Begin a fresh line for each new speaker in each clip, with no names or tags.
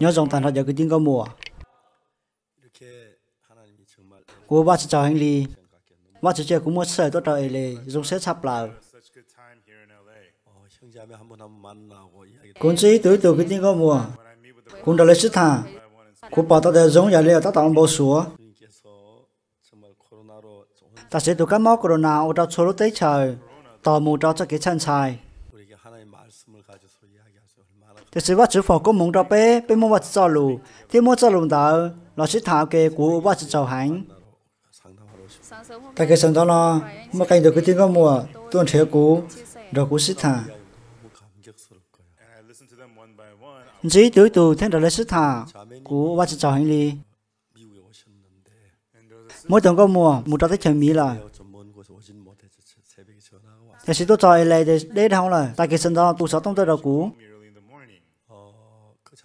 nhớ dòng tàn hạt giờ cứ tiếng có mùa cô ba chào hành lý ba chào chơi cũng muốn sợi tốt trời lề dùng xét sắp là cũng chỉ tới từ cái tiếng có mùa cũng đã lấy sức thà cô bảo ta để giống giờ leo ta tạo bao số ta sẽ tụ các máu corona ở trong số lúc tới trời tò mù cho cho cái chân xài thì sự vật sự phò có mong ra bé bé mong vật cho lù thì mong cho lù đó là sự thảo kê của vật cho hành tại cái sân đó là mà cảnh được cái tiếng con mùa tuần theo cú, rồi cú sự thả chỉ tuổi tù thêm được lấy sự thả của vật cho hành đi mỗi tuần có mùa một trăm tết trời mỹ là thì sự tôi cho lại để đây đâu là tại cái sân đó tôi sáu tông tới đầu cú.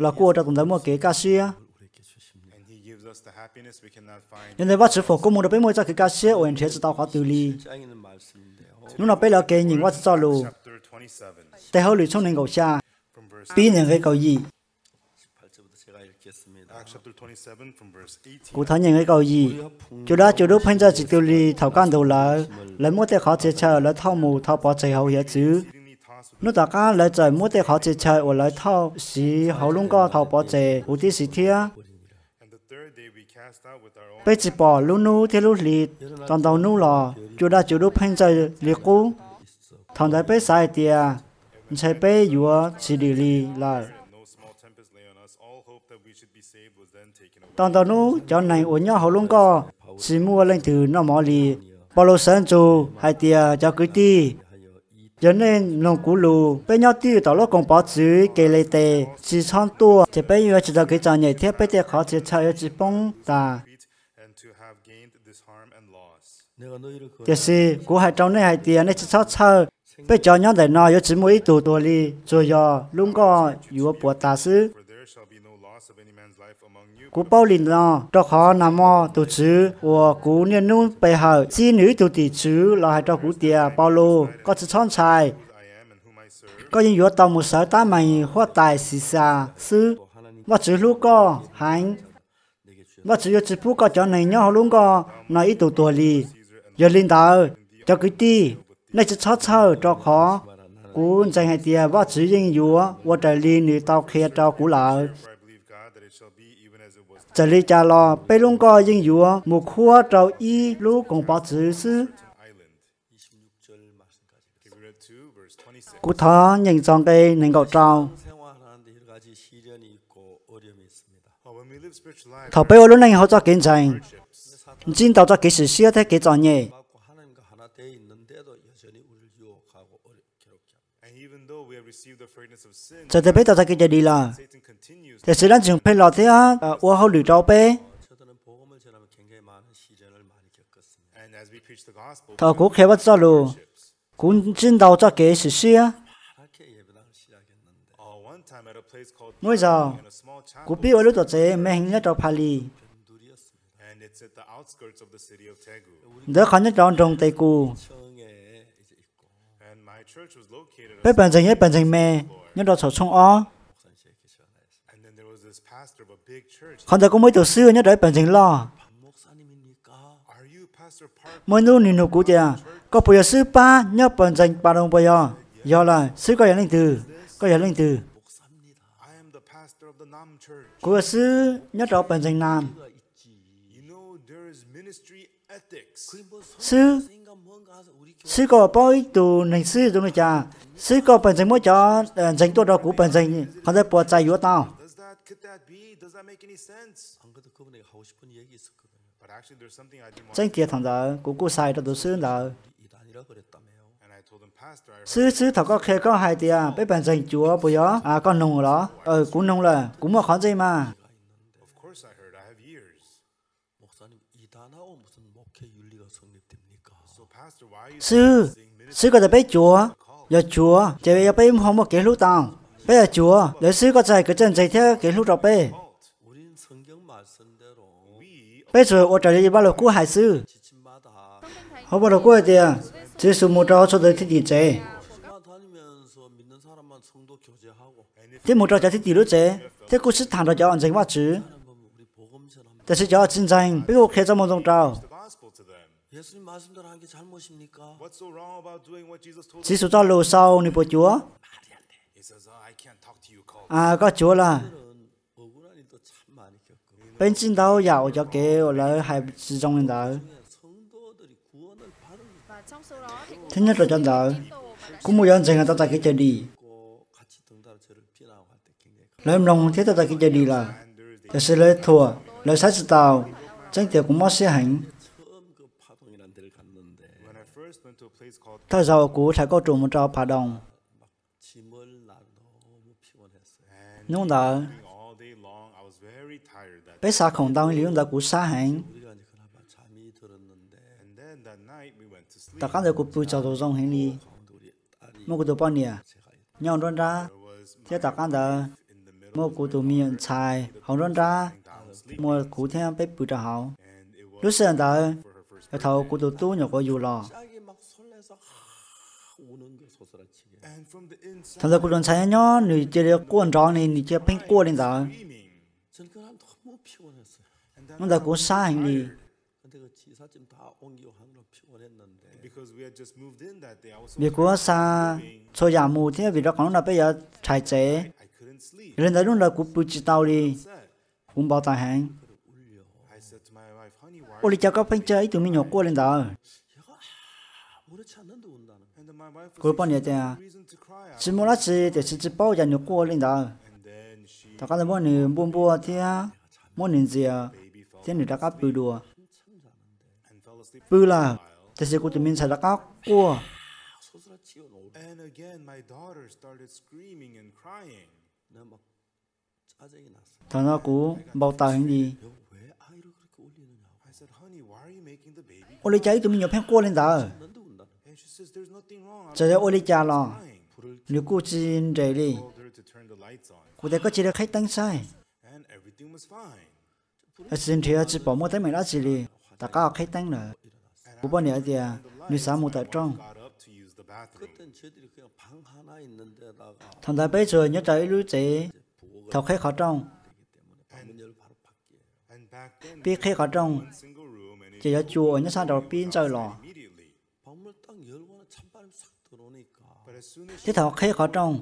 là cô đã cùng tới một cái ca sĩ nên đây bắt chữ phổ công một đôi bên môi cho cái ca sĩ ở anh thế chỉ tao khó từ ly lúc nào bây giờ cái nhìn qua cho lù tại hậu lì trong nền cầu cha bí nền cái cầu gì
cụ thể những cái cầu gì chú đã chú đúc phân ra chỉ
tiêu ly thảo can đầu lá, lấy mỗi tay khó chế chờ lấy thao mù thao bỏ chạy hậu hiệp chứ nó ta cá lại trời mua tiền họ chơi chơi ở lại thao xí họ luôn có thao bỏ chơi ở đi xí thia bây chỉ bỏ luôn nu thì luôn lì toàn tàu nu lò chú đã chú đúc phanh chơi lì cũ thằng đại bây sai tiền chơi bây vừa chỉ đi lì lại toàn tàu nu cho này ở nhau họ luôn có xí mua lên từ nó mỏ lì bao lâu sáng chú hai tiền cho cứ đi cho nên nông cú lù bây nhau tiêu tỏ lúc công bỏ chữ kê lê tê chỉ chọn tua chỉ bây giờ chỉ cho cái chọn nhảy thiết bây giờ khó chỉ chơi chỉ bông ta thế thì cú hai trong này hai tiền này chỉ sót sơ bây giờ nhau để nói chỉ mỗi tụ tụ đi rồi giờ luôn có yếu bỏ ta xứ cú bao lìn lo cho họ nằm mò tổ chứ và cú niên nu bề hở chi nữ tổ tỷ chứ là hai cho cú tiề bao lô có chữ chọn xài có những yếu tông một sở tá mày hoa tài xì xà sư và chữ lúc co hành và chữ yếu chữ phú co cho này nhau luôn co nói ít tổ tuổi lì giờ linh tờ cho cái ti nay chữ chọn sơ cho họ cú dành hai tiề và chữ yên yếu và trời lì nữ tao kia cho cú lợi 这里家了，北龙哥应有木可找一路公报指示。cụ thể nhanh chóng cái nền gạo trào thảo bây lúc này họ cho kiến trình chính tàu cho kỹ sự xia thế kỹ cho nhẹ cho tới bây tàu cho kỹ chạy đi thế 그래서 난 지금 펠라데아 워허 류다오베 더 그렇게 해봤자로 군진 나오자 개시시야 ngôi giờ của Pi ở lúc đó chế mẹ hình nhất đó Pali đó khó nhất đó trong Tây Cù bếp bản dành nhất bản dành mẹ nhất đó sổ sông ó khán giả có mấy tổ sư nhất đấy bản chính lo mới nu ninu cú tia à, có bây giờ sư pa nhớ bản chính ba đồng bây giờ giờ là sư có linh từ có linh từ của sư nhất đó bản chính nam sư sư có bao tù nành sư đúng không cha sư có bản chính mỗi cho à, dành tôi đó cú bản chính khán giả bỏ chạy vô tao 안 그래도 그분에게 하고 싶은 얘기 있었거든요. Chính kia thằng giờ cũng cô sai cho tôi sư là sư sư thật có khe có hai tia bé bạn dành chúa bây giờ à con nung đó ờ cũng nung là cũng một khó gì mà sư sư có thể bé chúa giờ chúa chỉ bây giờ bé không một cái lúc tao bây giờ Chúa, lời sư có dạy cái chân dạy theo cái lúc đó bê. Bây giờ ở trời, đi bao lâu cú hải sư. Họ bao lâu cú hải tiền, chỉ số một trò cho tới thiết gì chế. Thế một trò trả thiết gì lúc chế, thế cú sức thẳng đó cho anh dành mà chứ. Thế sẽ cho chân dành, bây giờ khẽ cho một dòng trào. Chỉ số cho lô sau nè bộ Chúa à có chúa là bên trên đâu giàu cho kêu là hai sử dụng lên đó thứ nhất là chân đó cũng một dân dành ta ta cái chơi đi lấy em lòng thế ta ta cái chơi đi là để sẽ lấy thua lấy sách sự tàu chẳng thể cũng mất sẽ hành ta giàu cũ phải có chủ một trò phá đồng 用到被杀空档利用到古杀行，大家在古不找到种行李，莫古多半年，娘专家，这大家的莫古多面菜红专家，莫古天被不着好，有时人到，要投古多多肉个油了。thằng giờ cô đơn sáng nhó nửa chia cuốn rõ này nửa chia pin cuốn đến giờ nó giờ cũng xa hình đi
vì cô xa
cho giả mù thế vì đó còn là bây giờ chạy chế nên tới lúc là cũng bự chỉ tao đi cũng bảo tài hàng ôi chào các bạn chơi tụi mình nhỏ cuốn lên giờ ah, cô bao nhiêu tiền chỉ muốn lá chỉ để chỉ chỉ bao giờ nhiều qua lên đó ta cái là mỗi 年 buôn buôn thì à mỗi 年 gì à thế người đã có bự đùa bự là thế sẽ của tụi mình sẽ là có qua
And again my daughter started screaming and crying.
Thằng nó cú bao tàu hình gì? Ô lý cháy tụi mình nhập hàng cua lên tờ. Trời ơi ô lý cha lo nếu cô xin đây đi cô ta có chỉ được khách tăng sai ở xin thì chỉ bỏ mua tới mình đã chỉ đi ta có khách tăng nữa cô bảo nhớ gì à nếu sao mua tại trong thằng ta bây giờ nhớ tới lưu chế thầu khách khó trong biết khách khó trong chỉ là chùa nhớ sao đầu pin trời lò thế thảo khế khó trong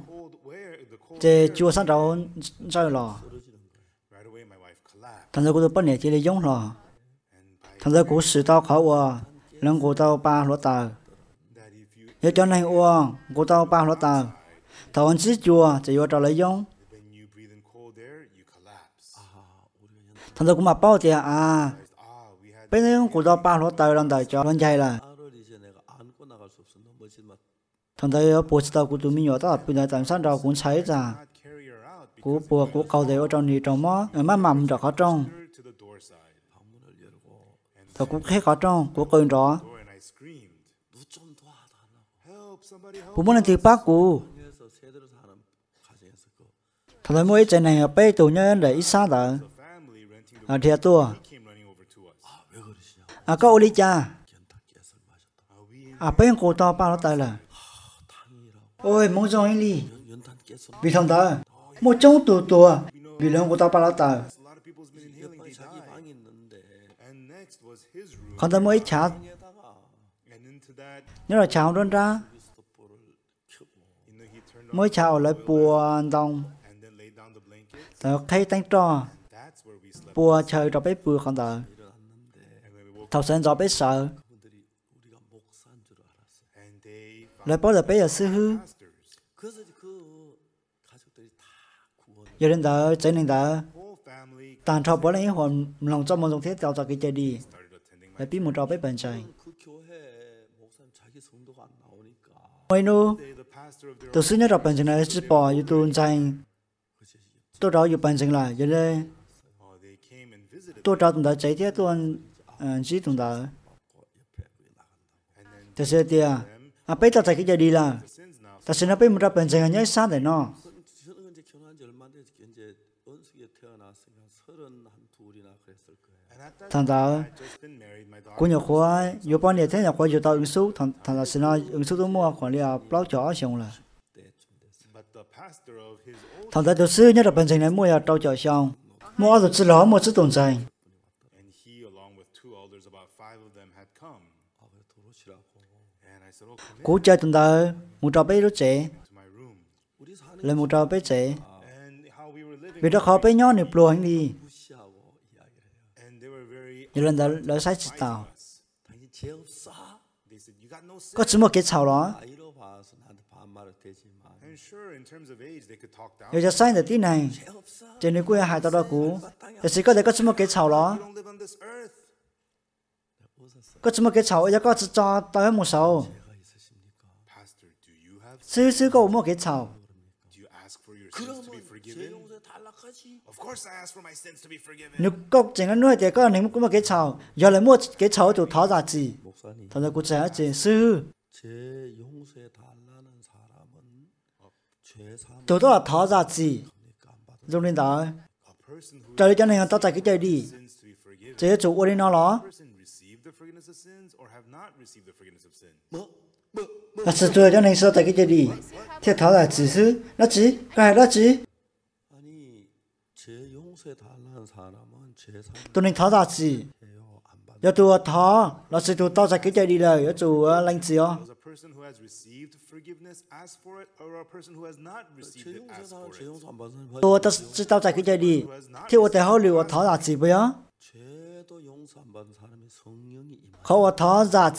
thế chùa sang cháu sao lò thằng giờ cô tôi bắt nhẹ chỉ để giống lò thằng giờ cô sử tao khó ua lần cô tao ba lúa tờ nhớ cho này ua cô tao ba lúa tờ thảo ăn chỉ chùa chỉ vô trò lấy giống thằng giờ cũng mà bao tiền à bây giờ cô tao ba lúa tờ lần đời cho lần chạy là thằng đây ờ, bố chỉ tao cũng tụi mình nhớ tao bây giờ tạm sát đâu cũng cháy ra cú bùa cú cầu đấy ở trong này trong mó mà mầm ra khó trong thằng cũng khé khó trong cú cười rõ bố muốn làm gì bác cú thằng đây mỗi trận này ở ờ, bây tụi nhân để ít xa đó à thiệt tôi à có ô lý cha à bây giờ cô to bao lâu tay là Ôi, mong dòng anh lì. Vì thằng ta, một trong tù tù, vì lòng của ta bà lá tàu. Còn ta mới chát. Nếu là cháu đơn ra, mới cháu lại bùa dòng Tớ khay tăng trò, bùa trời trò bếp bùa con tớ. Thảo sân rõ bếp sợ. lại bỏ lợi bây giờ sư hư giờ đến đó trở nên đó tàn trọ bỏ lấy hồn lòng cho một dòng thế tạo ra cái chơi đi lại biết một trò biết bàn trời Ôi nu, tôi xin nhớ đọc bản trình này chỉ bỏ như tôi dành. Tôi đó dùng bản trình lại, giờ đây. Tôi đó à, tụng đã cháy thiết tôi chỉ tụng đã. Thế sẽ tiền, 앞에 있다 자기 자리라 다시는 앞에 문라 번생하냐 사대노 thằng của nhà khoa yo ban này thế nhà khoa yo tao ứng số thằng thằng là xin ứng số tôi mua khoản là bao chó xong là thằng ta tôi sư nhớ là bên sinh này mua là trâu chó xong mua được sư ló mua sư tồn tại cố chơi tuần tờ một trò bé rút trẻ, lời một trò bé trẻ, vì đó khó bé nhỏ nịp lùa anh đi nhiều lần đó đó sai chỉ tàu
có chứ một cái chào đó
nếu giờ sai được tí này trên nếu quê hại tao đó cũ giờ chỉ có thể có chứ một cái chào đó có chứ một cái chào giờ có cho tao hết một sầu 실수가 오면 괜찮아. Nếu cọc chính ăn nuôi thì có nên cũng cái chào, giờ lại mua cái chào chủ tháo giả gì? Thật ra cô trẻ chỉ sư. Chủ đó là tháo giả gì? Dùng lên đó. Trời cho nên tao chạy cái chơi đi. Chế chủ ổn nó đó. 我只做，叫你在这里，事。他讨债几次？哪次？刚还哪次？叫你讨债几次？要我讨，那是就讨这个债的了，要啊，领子哦。我就是道在给这里，替我再好，虑我讨债几次不呀？他讨债。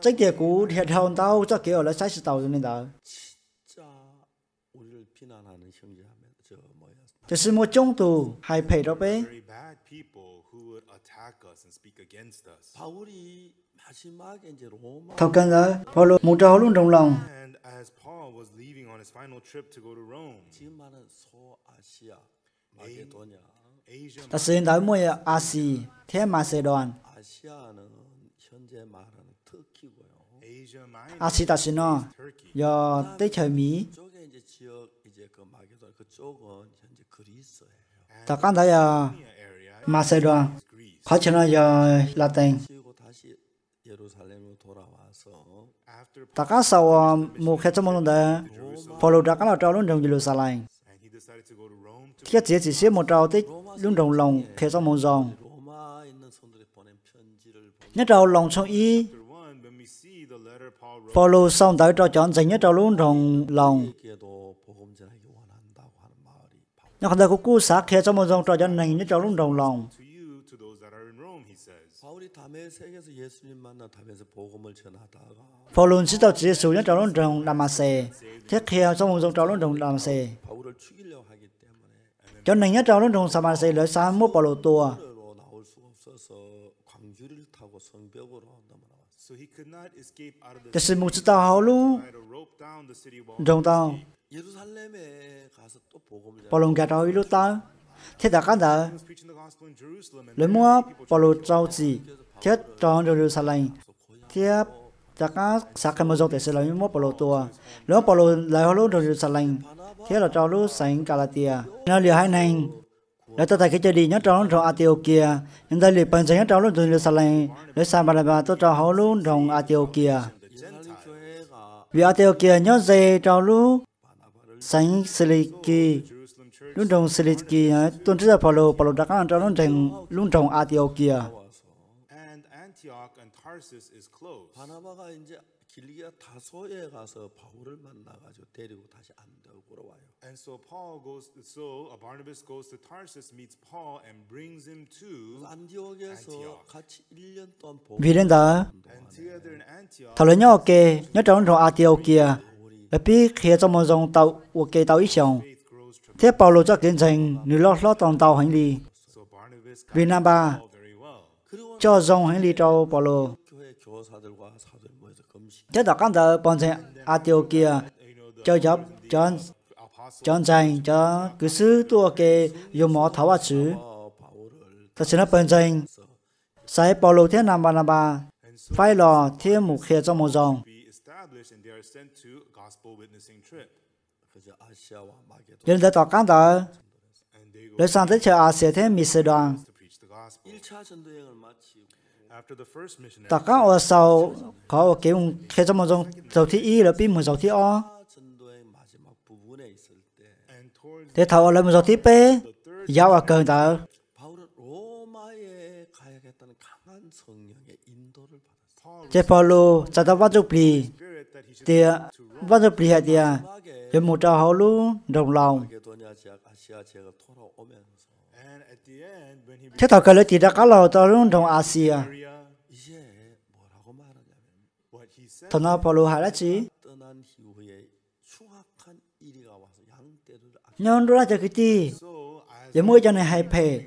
chắc kia cú thiệt hồn tao cho kiểu là sai sự tao nên đó Thế sư một chung tù hay phải đó bé Thật cần đó Paulo một trò luôn trong lòng Ta xin tới mua Asi thế mà sẽ đoàn 아시다시나 여 때철미 다 간다야 마세라 과천아 여 라땡 다 가서 뭐 개점 먹는데 벌로 다 가라 저 런정 예루살렘 thiết chế chỉ xếp một trào tích lưng đồng lòng khế trong một dòng nhất trào lòng trong y Phaolô xong tới cho chọn dành nhất cho luôn trong lòng. Nhưng đây có cú xác kia cho một dòng trò dân này nhất cho luôn trong lòng. Phaolô chỉ tao chỉ sử nhất cho luôn trong Đàm Sê, thiết kia cho một dòng trò luôn trong Đàm Sê. Cho nên nhất trong luôn trong Samaria lợi sáng mốt Phaolô tua.
Cho sư mục sư tao hào lu Rồng tao
Paulo gạt rồi lu tao
Thế đã cắt đã
Lấy mua Paulo trao chỉ Thiết tròn Jerusalem Thiết đã cá sắc cái mà dọc để sẽ lấy mua Paulo tua Lấy Paulo lấy hào lu Jerusalem Thiết là trao lũ sánh Galatia Nó liệu hai nành tôi thấy cái đi แล้วตัวไทยก็จะดีnhất trong trong Antioquia, nhưng ta lì bằng sáng nhất trong lúc từ Jerusalem để sang bà bà tôi cho họ luôn trong Antioquia. vì Antioquia nhớ về trong luôn Saint Siliki luôn trong Siliki tuần trước là Paulo Paulo đã có trong lúc trong luôn trong Ethiopia
바나바가 이제 길리가 다소에 가서 And so Paul
goes, so uh, Barnabas goes to Tarsus, meets Paul, and brings him to Antioch.
Vì đến đó, thảo luận nhau ok, nhớ trong trong Antioch kia, là bị khi trong một dòng tàu ok tàu ít chồng. Thế Paul lộ cho kiến thành, nữ lót lót toàn tàu hành lý. Vì Nam Ba, cho dòng hành lý cho Paul Thế đó các giờ bọn sẽ Antioch kia, cho chấp, chọn dành cho cứ sư tua kê dùng mỏ thảo chứ thật sự là bên dành sai bảo lộ thiên nam bà nam bà phải lò thiên mục khía cho một dòng dân đã tỏ cán tờ lấy sang tới chờ à sẽ thế mì sơ đoàn tỏ các ở sau có kế mục khía cho một dòng dầu thi y là pin một dầu thi o thế thọ lâm do tiếp bê giáo ở cần tờ chế Paulo chả ta vắt chụp lì tia vắt chụp lì hay tia giống một trò hậu lu đồng lòng thế thọ cần lấy thì đã cá lò tao luôn đồng Asia thằng nào Paulo hay là chứ? nhon ra cho cái ti giờ mua cho này hay phê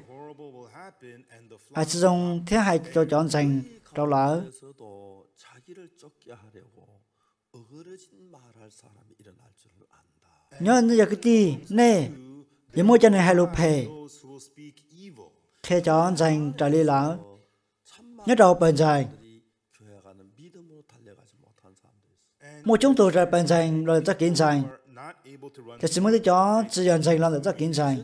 à sử dụng thế hai cho chọn dành trâu lỡ nhon ra cái ti nè giờ mua cho này hay lục phê khe chọn dành trả lời lỡ nhớ đầu bền dài một chúng tôi ra bền dành rồi ta kiến dành 제스모드 rất kiên trì. 긴생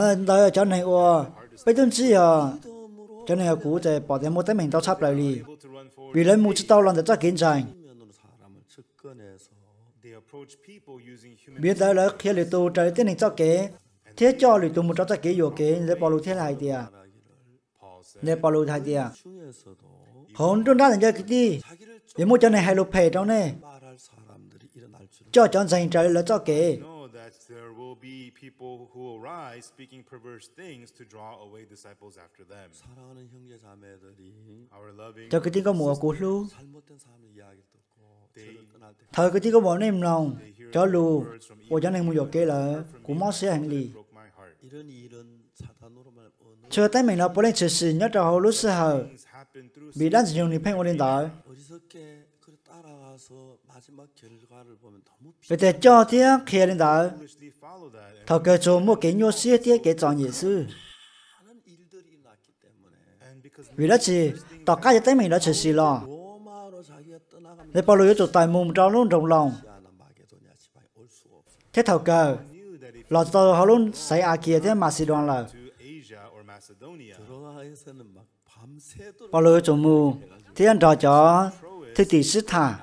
là nói cho này ô bây giờ chỉ à cho này cũ thì bảo thế một cái mình tao chấp lại đi vì lấy một chút tao làm được rất kiên trì. biết đấy là khi lấy tôi trời tiếng này cho kế thế cho lấy tôi một chút kế vô kế để bảo lưu thế này thì à để bảo lưu thế thì à hôm trước đó là cái gì vì mua cho này hai lục phê trong này cho chọn dành trời là cho kể
cho cái tiếng có mùa của lu
thời cái tiếng có bọn em lòng cho lu ô cho này mua dọc kê là của mó sẽ hành lý chờ tay mình là bố lên sự sự nhớ trò hồ lúc sư hờ bị đàn sử dụng thì phanh ô lên tới Vậy thì cho thế kia đến đó, thảo cơ chỗ một cái nhô xuyên thế cái trọng nhị sư. Vì đó chỉ, tỏ cá cho tới mình đó chỉ xì lò. để bảo lưu chỗ tài mùng trong luôn rộng lòng. Thế thảo cơ, lò tờ họ luôn xảy à kia thế mà xì đoàn là. Bảo lưu chỗ mù, thế anh trò chó Thưa tỷ sứ thả,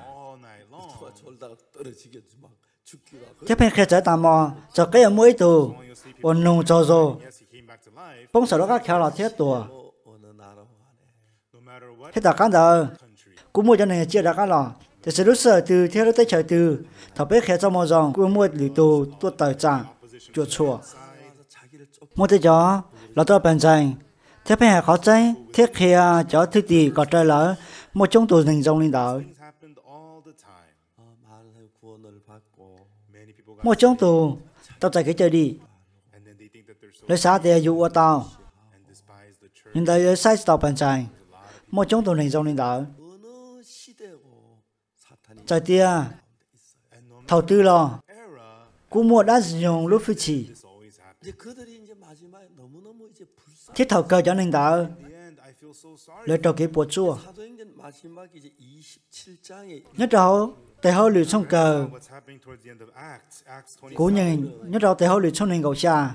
chấp bên khai trái tam mò, cho cái ở mũi tù, ổn nung cho rô. Phong sở đó các khéo là thiết tùa. Thế tà cán giờ, cũng mua cho này chia đã các lò. Thế sẽ lúc sở từ theo đất tới trời từ, thảo bế khai cho mò dòng, cũng mua lì tù, tuột tờ trả, chuột chùa. Mua tới gió là tôi bền dành. Thế bên hải khó cháy, thiết kia cho thư tỷ có trời lỡ, một trong tổ hình dòng linh đạo một trong tổ tao chạy cái chơi đi lấy xa thì dụ ở tao nhưng đây sai tao bàn chạy một trong tổ hình dòng linh đạo trời tia thầu tư lo cú mùa đã dùng lúc phi chỉ thiết thầu cơ cho nên đạo lấy trò kỹ bột chua nhất rào tế hậu lửa sông cờ cố nhìn nhất rào tế hậu lửa sông hình gầu xa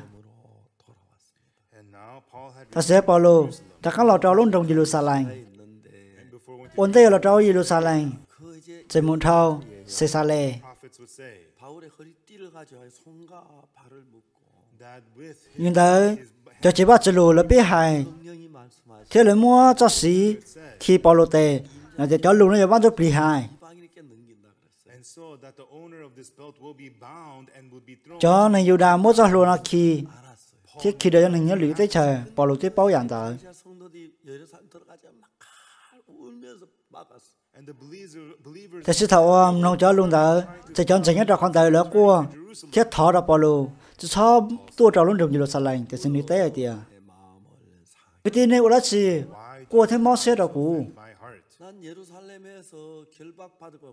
ta sẽ Paulo ta các lọ trò luôn trong Jerusalem ổn tế lọ trò Jerusalem sẽ muốn thao sẽ xa lệ nhưng tới cho chế bác chế lù là biết hài thế là mua cho sĩ khi Polote nó sẽ cho lúc nó sẽ bắt được bì cho nên Yuda mất ra luôn khi thì khi đó nên nhớ lý tới chờ Polote bao dạng tới thế sự thật, ông nông cho luôn đó sẽ chọn chính nhất là con tài lỡ cua thiết thọ là Paulo chứ sao tua trò luôn được nhiều lần thế sinh như thế thì à cái tin này của đó gì 꽃에 마세라고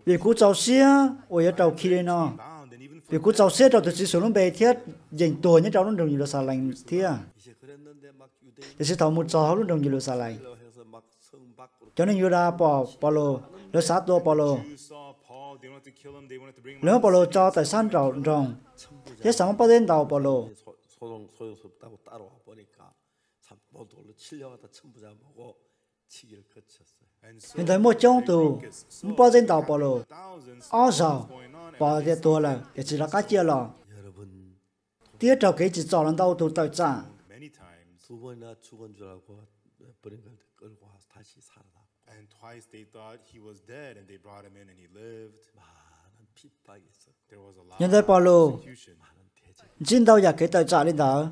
vì cú cháu xe ôi cháu khi đây nó vì cú cháu xe cháu tự chỉ số nó bé thiết dành tuổi nhất cháu nó đồng nhiều là xà lành thiết để sẽ thảo một cháu nó đồng nhiều là xà lành cho nên Yuda bỏ Paulo nó sát đua Paulo nếu Paulo cho tài sản rộng rộng thế sáng bắt đến đầu Paulo Hiện tại một trong tù, một bao dân tàu bỏ lồ, áo giàu, bỏ ra tù là, để chỉ là cá chia lò. Tiếc trò kế chỉ cho lần đầu tù tàu trả. Nhân dân Paulo, chính đâu nhà kế tàu trả lên đó.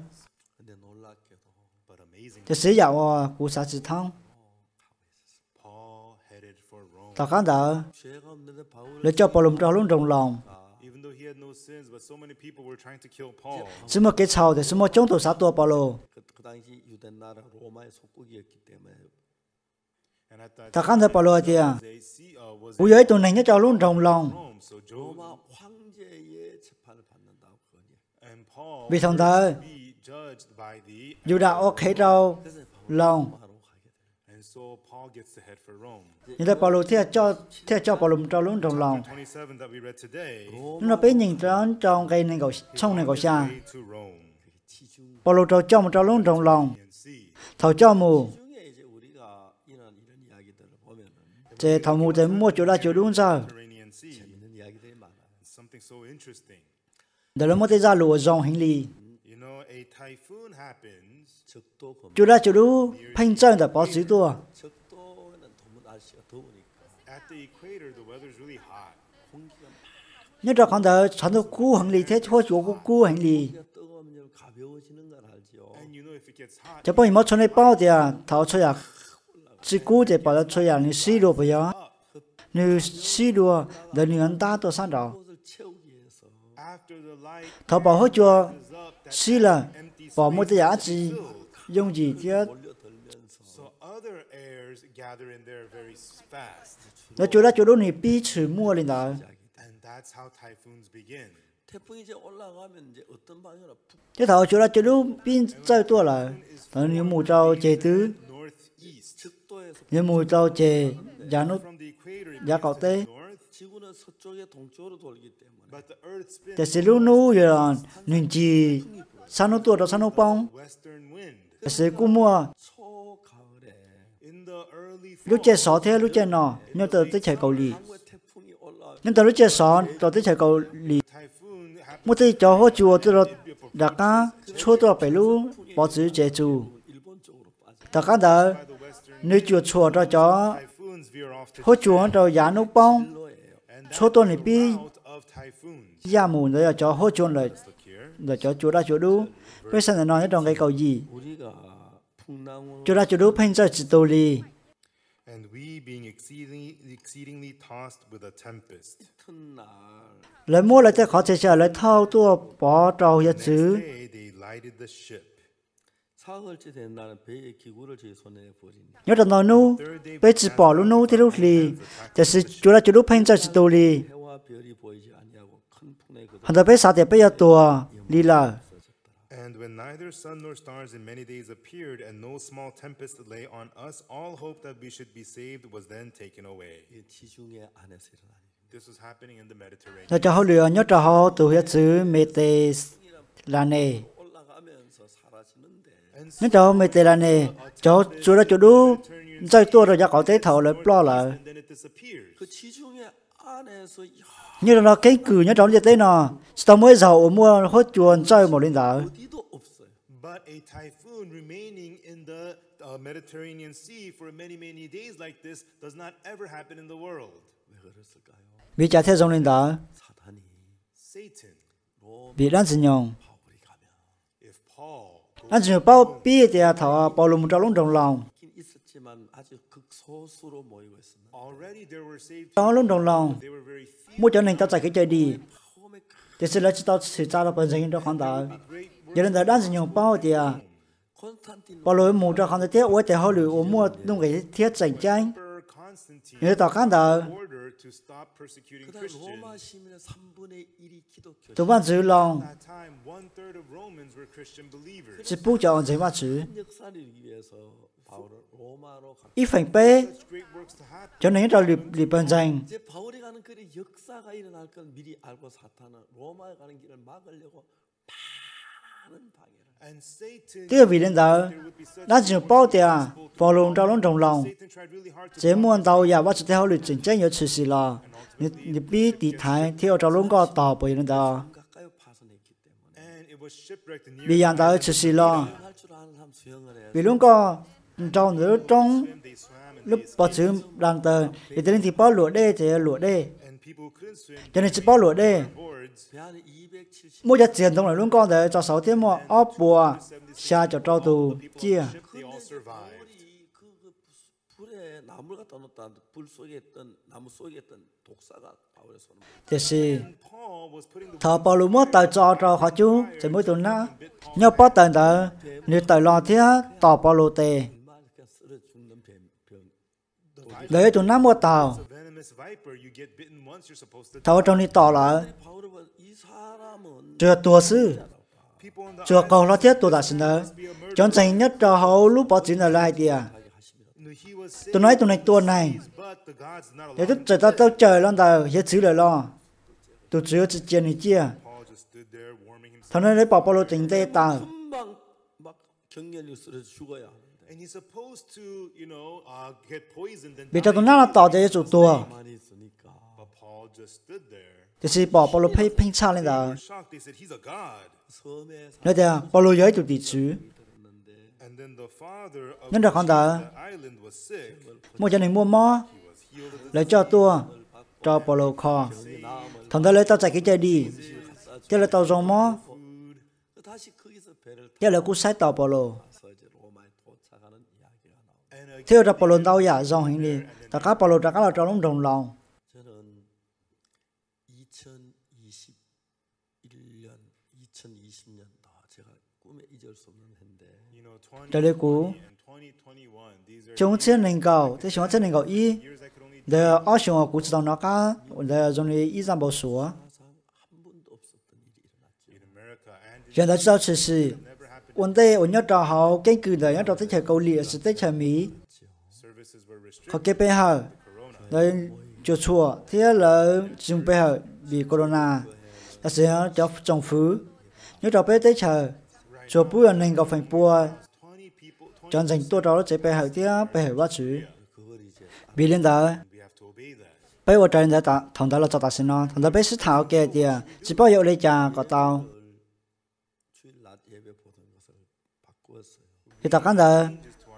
这是要我顾啥子汤？大看到，你叫保罗找龙中龙，
什么给朝的，什么中途杀多保
罗。
大看到保罗的，
我有一种能力叫龙中龙。为什么？Judah Okero lòng nhưng ta bảo lục theo cho theo cho bảo lục cho luôn trong lòng nên là bé nhìn trong trong cái này gọi trong này gọi xa bảo lục cho cho một cho luôn trong lòng thầu cho mù thế thầu mù thế mua chỗ đã chỗ đúng sao đó là một cái gia lụa dòng hành lý chú chú chudu phanh chân đã bỏ xí tua. Nhất là con đời chọn được cú hành lý thế thôi chúa của cú hành lý. Chắc bao nhiêu mất cho nên bao thì à thảo cho à chỉ cú để bảo là cho à nên xí đồ bây giờ. Nếu xí đồ đời người ta tôi sáng đầu. Thảo bảo hết chúa chỉ là bỏ một cái giá trị dùng gì thiết. Nó chú ra chú đôn thì bi chữ mua lên đó. Thế thảo chú ra chú đôn pin chạy tua là thằng nếu mù trâu chế tứ. Nếu mù trâu chế giá nút giá cậu tế, thế
서쪽에 동쪽으로 돌기 때문에. 근데
실루누 산호 뚜어 산호뽕 세구모아 lúc chơi sọ thế lúc chơi nọ nhưng tớ tới chạy cầu lì nhưng tớ lúc chơi sọ tớ tới chạy cầu lì một tí cho hỗ chùa tớ đã cá chua tớ phải lúc bỏ chữ chế chù tớ cá đỡ nơi chùa chùa cho chó hỗ chùa cho giá nút bông chua tớ này bi giá mù nữa cho hỗ chùa lại rồi cho chúa ra chúa đu bây giờ là nói trong cái cầu gì chúa ra chúa đu phanh giờ chỉ tô li lời mua lại cho khó chơi chơi lời thao tua bỏ trâu ya chứ nhớ rằng nói nu bây chỉ bỏ luôn nu thế lúc lì thì sự chúa ra chúa lúc phanh giờ chỉ tô li hắn ta bây giờ thì bây giờ tua And
when neither sun nor stars in many days appeared, and no small tempest lay on us, all hope that we should be saved was then taken away. This was happening in the
Mediterranean. nên cháu mê tê là nè cháu chúa đã chỗ đu dạy tôi rồi ra có tế thảo lại lo lại như là nó cái cử nhớ trong liệt đấy nọ tao mới giàu ở mua hốt chuồn chơi một lần đảo But a typhoon remaining Vì cha thế dòng lên đó. Vì đang sinh nhong. Anh sinh nhong bao bia thì thọ bao lùng trong lòng trong lòng. Đó luôn đồng lòng. Mỗi chỗ này tao chạy cái chơi đi. Thì sẽ lấy tao sự ra đọc dành cho khán tao. Giờ nên tao đang sử dụng bao thì à. Bao lối mù cho khán tao tiết ôi tao hơi lửa mua đúng cái thiết dành tranh. Nhưng tao khán Tụi bạn giữ lòng. Chỉ bút cho ông giấy mà chứ. 이팡 빼 저는 이라 리반장 Tiếc vì đến đó, đã chỉ bao tiền, bỏ lộn trong lông trong lòng. Chế muôn tàu nhà bắt sự theo lịch trình chân nhớ sự xì lò, nhịp bí tí thái theo trong lông có tàu bởi đến giờ. Vì dàn tàu sự xì lò, vì lông có trong nữa trong lúc bỏ chữ đang tờ thì tên thì bỏ lụa đê thì lụa đê cho nên chỉ bỏ lụa đê mỗi giá tiền trong này luôn con để cho sáu tiếng mà óp bùa xa cho trâu tù chia thế gì, thọ bỏ lụa mất tại cho cho họ chú chỉ mới tuần nữa nhớ bỏ tận tờ nếu tại lo thế tỏ bỏ lụa tiền lễ chủ nam mua tàu tàu trong đi tỏ là chưa tua sư chưa cầu nó chết tôi đã xin đó chọn dành nhất cho hầu lúc bỏ chuyện là lại kìa à. tôi nói tụi này tuần này để tôi trời ta tao trời lên tàu hết xứ lời lo tôi chỉ có chuyện này chia. thằng này lấy bỏ bỏ lo tình tê tàu
bị cho tôi nát tỏ thế chủ tua
thì si bỏ Paulo phê phê cha lên đó nói thế à? Paulo giới tụi tỷ chú nên ra con đó một chân đình mua mò lấy cho tua cho Paulo kho thằng đó lấy tao chạy cái chơi đi thế là tao rong mò thế là cú sai tao Paulo theo ra Paulo tao dạ, giả dòng hình đi ta cá Paulo ta cá là trong đồng lòng đây là cú chúng chân hình cầu thế chúng chân hình cầu y để ở chúng cú chỉ đồng nó cá để dùng để y giảm bảo số hiện tại chúng ta chỉ là vấn đề ổn nhất trò học kinh cử để nhất trò thích chơi cầu lìa sự thích chơi mỹ có cái bé hờ người chùa chùa thế là dùng bé hờ vì corona là sẽ cho trong phứ nếu đó bé tới chờ chùa bùa nên có phải bùa chọn dành tôi đó chế bé hờ thế bé hờ quá chứ vì lên đó bây giờ trời đã tạo đã là cho ta xin nó thằng đó bé sẽ thảo kia kìa chỉ bảo giờ lấy cha có tao thì ta cắn rồi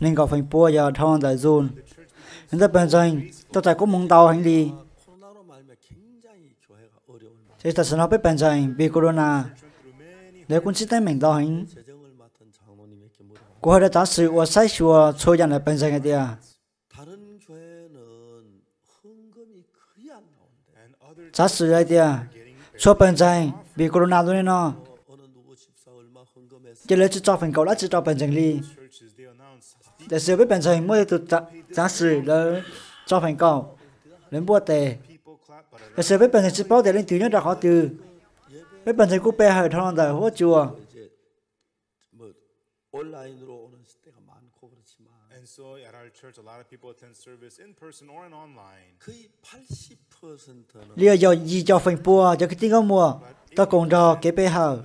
nên có phần bùa giờ thon tại zone nên rất bên doanh tôi tại cũng mong tàu hành đi thế thật sự nó biết bên doanh vì corona nếu cũng system mình tàu hành của họ đã tạo sự ủa sai chùa trôi dần ở bên doanh này đi giá sử ra đi cho bên doanh vì corona luôn nó chỉ lấy cho phần cầu đã chỉ cho bên doanh đi để sửa biết bản rồi mới từ giá sử là cho thành cầu đến bua tề để sửa biết bản rồi bao để lên thứ nhất là khó từ biết bản rồi cũng bè hơi thon đời hỗ chùa
And so at our church, a lot of people attend service in person or in online.
Lý do gì cho phần bua cho cái tiếng ngôn mùa, ta còn đò cái bê hờ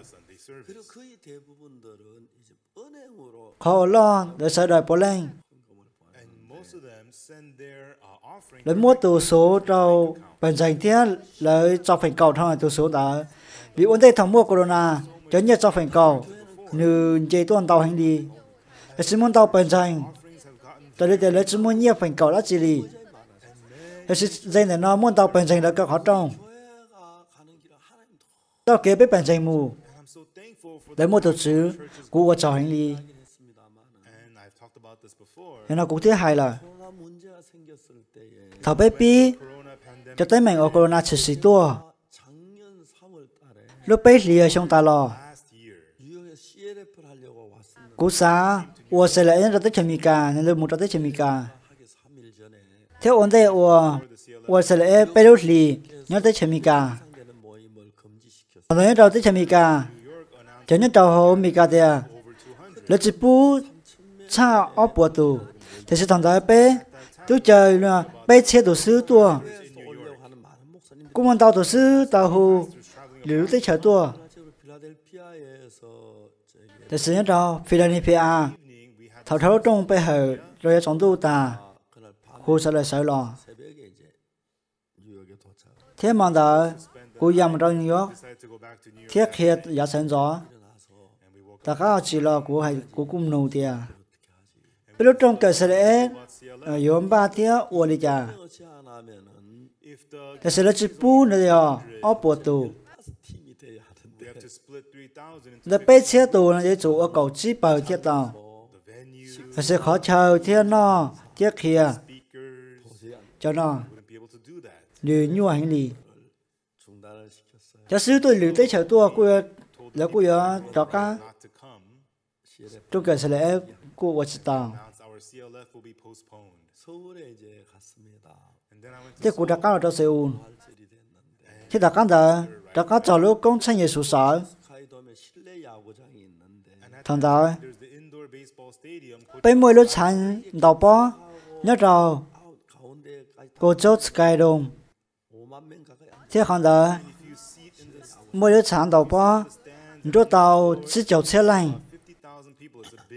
họ lo để sợ đời bỏ lên lấy mua từ số cho bản dành thế lấy cho phần cầu thôi từ số đó vì ổn định thằng mua corona chớ nhật cho phần cầu như chế tuần tàu hành đi để xin muốn tàu bản dành đây để lấy xin muốn nhiều phần cầu đã chỉ đi lấy xin dành để nó muốn tàu bản dành là các khó trong tao kế biết bản dành mù lấy mua tổ sứ của cho hành đi nó cũng thứ hai là thảo bé bi cho tới mình ở corona chỉ sĩ tua lúc bé lìa trong ta lò cú xa ua sẽ lại ra tới chemi mika nên lúc một ra tới chemi mika theo ổn đây ua ua sẽ lại bé lúc lì nhớ tới chemi mika nói ra tới chemi mika cho nhớ trâu hồ cả thì lúc chỉ bu cha ở bộ tù thế sẽ thằng đó bé tôi chơi là bé xe tổ sư tua cũng muốn tao tổ sư tao hồ lưu tới chờ tua thế sẽ nhớ Philadelphia thầu thầu trong bé hở rồi trong tu ta hồ sẽ lại sợ lo thế mà đó cô yam ra New York thiết hiện giá sáng gió ta có chỉ là của hay của cung nô tiền trong Pelotong ke sele ờ, yom ba tia wali cha. Ke sele chipu ne yo opo tu. The pe chia tu na ye chủ ở cầu chi bờ tia tao. Ke sẽ khó chờ tia no tia kia. Cho nó. lưu nhu hành lý. Cho sư tôi lưu tới chờ tôi của là của yo cho cá. Tôi kể sẽ lẽ của Washington. Thế cụ đã cao ở Seoul. Thế đã cao đó, đã cao cho lúc công tranh nghệ sụt sở. Thằng đó, bên môi lúc chẳng đào bó, nhớ rồi, cô chốt sky đồng. Thế thằng đó, môi lúc chẳng đào bó, rốt tàu chỉ chào xe lành.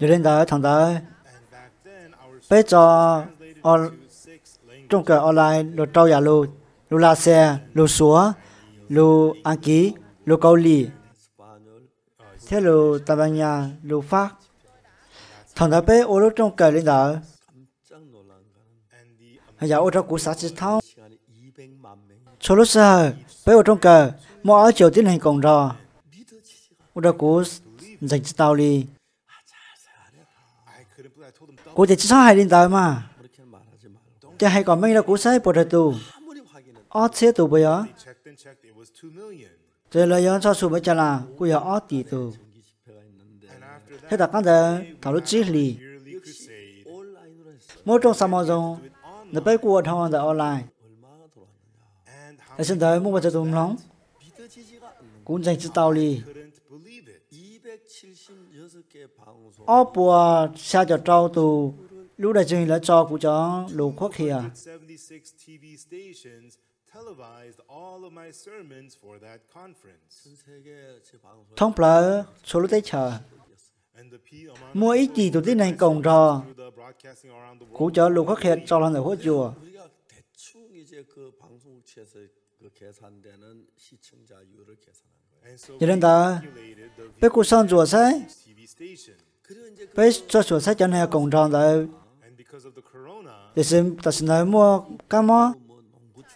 cho nên đó thằng đó bây giờ trong cái online lô trâu giả lô lo la xe lô xúa lô ăn ký lô câu lì thế lô tây ban nha lô pháp thằng đó bây ô lúc trong cái lên đó giờ ô trong cú sát chỉ thao cho lúc sau bây ô trong cái mỗi chiều tiến hành còn rò ô trong cú dành tao đi cô chỉ sai đến tao mà chỉ hay còn mấy là cô sai bỏ ra tù ở xe tù bây giờ rồi lời yon cho sụp bây giờ là cô giờ ở tỷ tù thế là con giờ thảo luận chỉ lì mỗi trong sáu mươi dùng nó bây giờ thao giờ online thế xin đời mua bây giờ tù nóng cũng dành cho tao đi ô bùa xa cho trâu tù lúc đại truyền là cho của chó lù quốc hiệp thông lỡ số lúc tới chờ mua ít gì tụi tin này cổng trò cụ chó lù quốc hiệp cho lần đầu quốc chùa
이제 그 방송국에서 그 계산되는
시청자율을 계산합니다. Yeren ta bé cô sang chùa sai bé cho chùa sai chân hè cộng đồng tại để xem ta xin nói mua cá mà,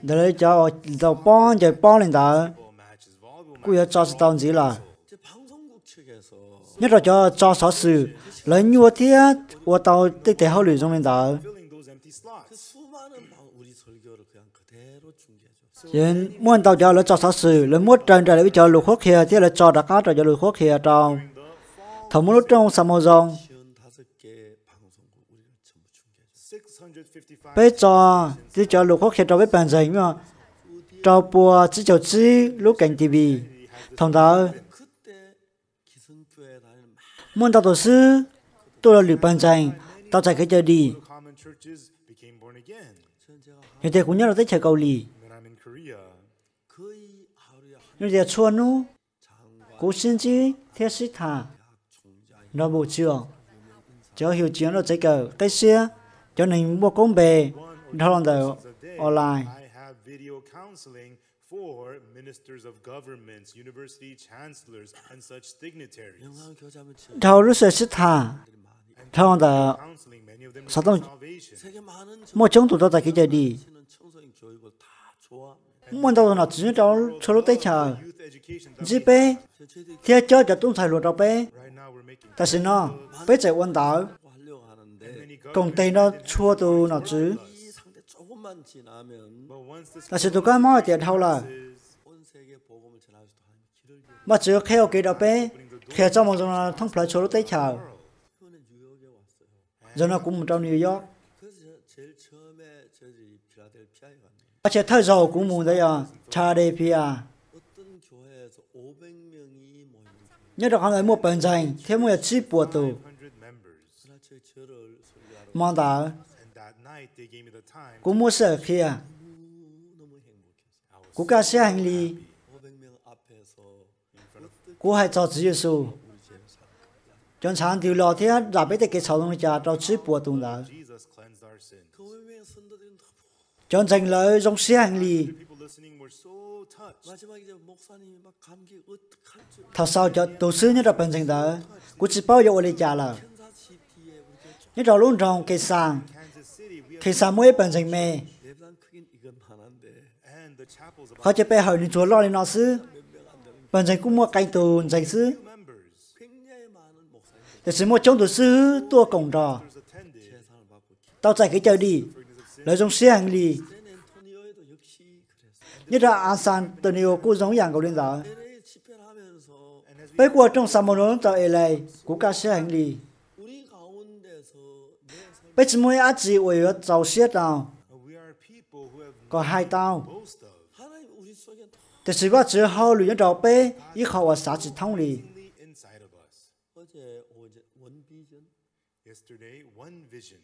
để lấy cho đầu bón chạy bón lên ta cũng giờ cho sự tao gì là nhất là cho cho sở sự lấy nhua thiết của tao tích thể hậu lụy trong lên ta nhưng muốn tàu giờ là cho sáu sự là muốn trần trở lại với cho lục quốc kia thế là cho đã có trở cho lục quốc kia trong thầm muốn lúc trong samo dòng bây giờ thì cho lục quốc kia trong với bàn giấy mà cho bùa chỉ cho chỉ lúc cảnh tivi thông đó muốn tao tổ sư tôi là lục bàn giấy tao chạy cái chơi đi như thế cũng nhớ là tới chơi cầu lì là chua nu cố xin chí thế sĩ thả nó bộ trưởng cho hiểu chiến nó chạy cờ cái xe cho nên mua công bề đó là online video
counseling for ministers of governments, university chancellors, and such dignitaries.
Thao rút sẽ sức thả. Thao là sao tông một chống tụ đó tại cái giờ đi muốn đâu nó chỉ đó cho lúc tới chờ gì bé thế cho cho tung thầy luật đâu bé ta xin nó bé chạy quân đảo công ty nó chua tu nó chứ ta sẽ tụi cái mọi tiền thâu là mà chỉ khéo kỹ đâu bé khéo cho một trong thông phải cho lúc tới chờ rồi nó cũng một trong New York 而且特首古姆的呀，查德皮啊，nhất là hàng một bản danh, thêm một chi bộ tù. mang đá, cũng mua sở kia, cũng cả xe hành lý, cũng hay cho chỉ số, trong sáng điều lo thì đã biết được cái sáu đồng giá cho chi bộ tù rồi. 전 장로의 종시 hàng Thật sao cho tổ sư như đập bên sinh đó, cũng chỉ bao giờ ở đây trả là. Như đó luôn trong cây sang, cây sang mỗi bên sinh mê. Họ chỉ bé hỏi những chúa lo đến nó sư, bên sinh cũng mua canh tù dành sư. Để sư mua chống tổ sư tua cổng trò. Tao chạy cái chơi đi, lời giống xe hành lý như là an san Antonio cũng giống dạng cầu liên giáo bây giờ trong sản phẩm tại LA của các xe hành lý bây giờ mỗi ác gì ở tàu xe tàu có hai tàu thế sự vật chỉ hậu luyện tàu bê ý khẩu và xã chỉ thông lý
Yesterday, one vision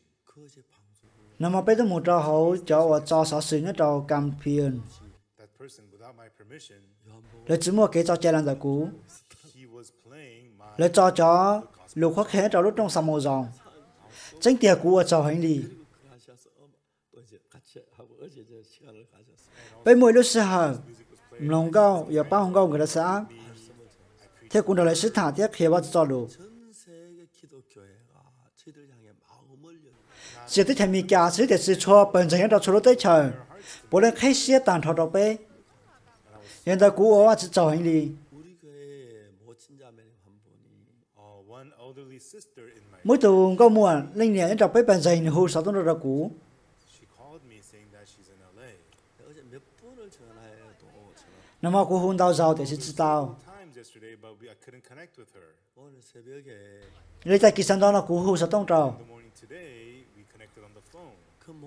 nó mà bây giờ một trò hậu cho ở cho sự nhất trò campaign. Lời chứng mua kế cho chơi làm giải cú. Lời cho cho lục khắc hết trò lúc trong sầm màu dòng. Tránh tiền cú ở trò hành lý. Bây mỗi lúc sẽ hở, lòng cao, giờ bao hồng cao người ta xã. Thế cũng đã lại sức thả tiếc hiểu bao cho đủ. sự tích thèm mi cả sự để sự cho bền dành cho số tới chờ bố lên khai xe tàn thọ đọc bê hiện tại cú ố sẽ chào hành đi. mỗi tuần có mua linh nhẹ đọc bê bền dành hồ sáu tuần đó cú nó mà cô hôn tao giàu để sẽ tao
lấy tay kỳ sản đó là cô hồ sáu tuần trào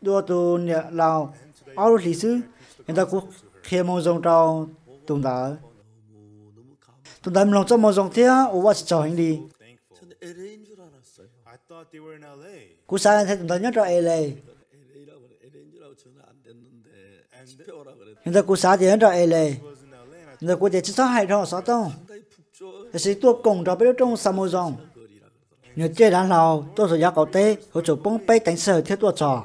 đua tu nhà lao ao lịch sử, người ta cũng khi mong dòng trào tùng đá tùng đá lòng cho mong dòng thế ô vợ chào hành đi cú sai thấy tùng đá nhất ra LA người ta cú sai thì nhất ra LA người ta cú để chỉ sao hay đó sao đâu Thì sĩ tua cùng đó biết trong sao mong dòng nhớ chơi đàn lào tôi sẽ giao cậu tế, hỗ trợ bóng bay đánh sở thiết tôi trò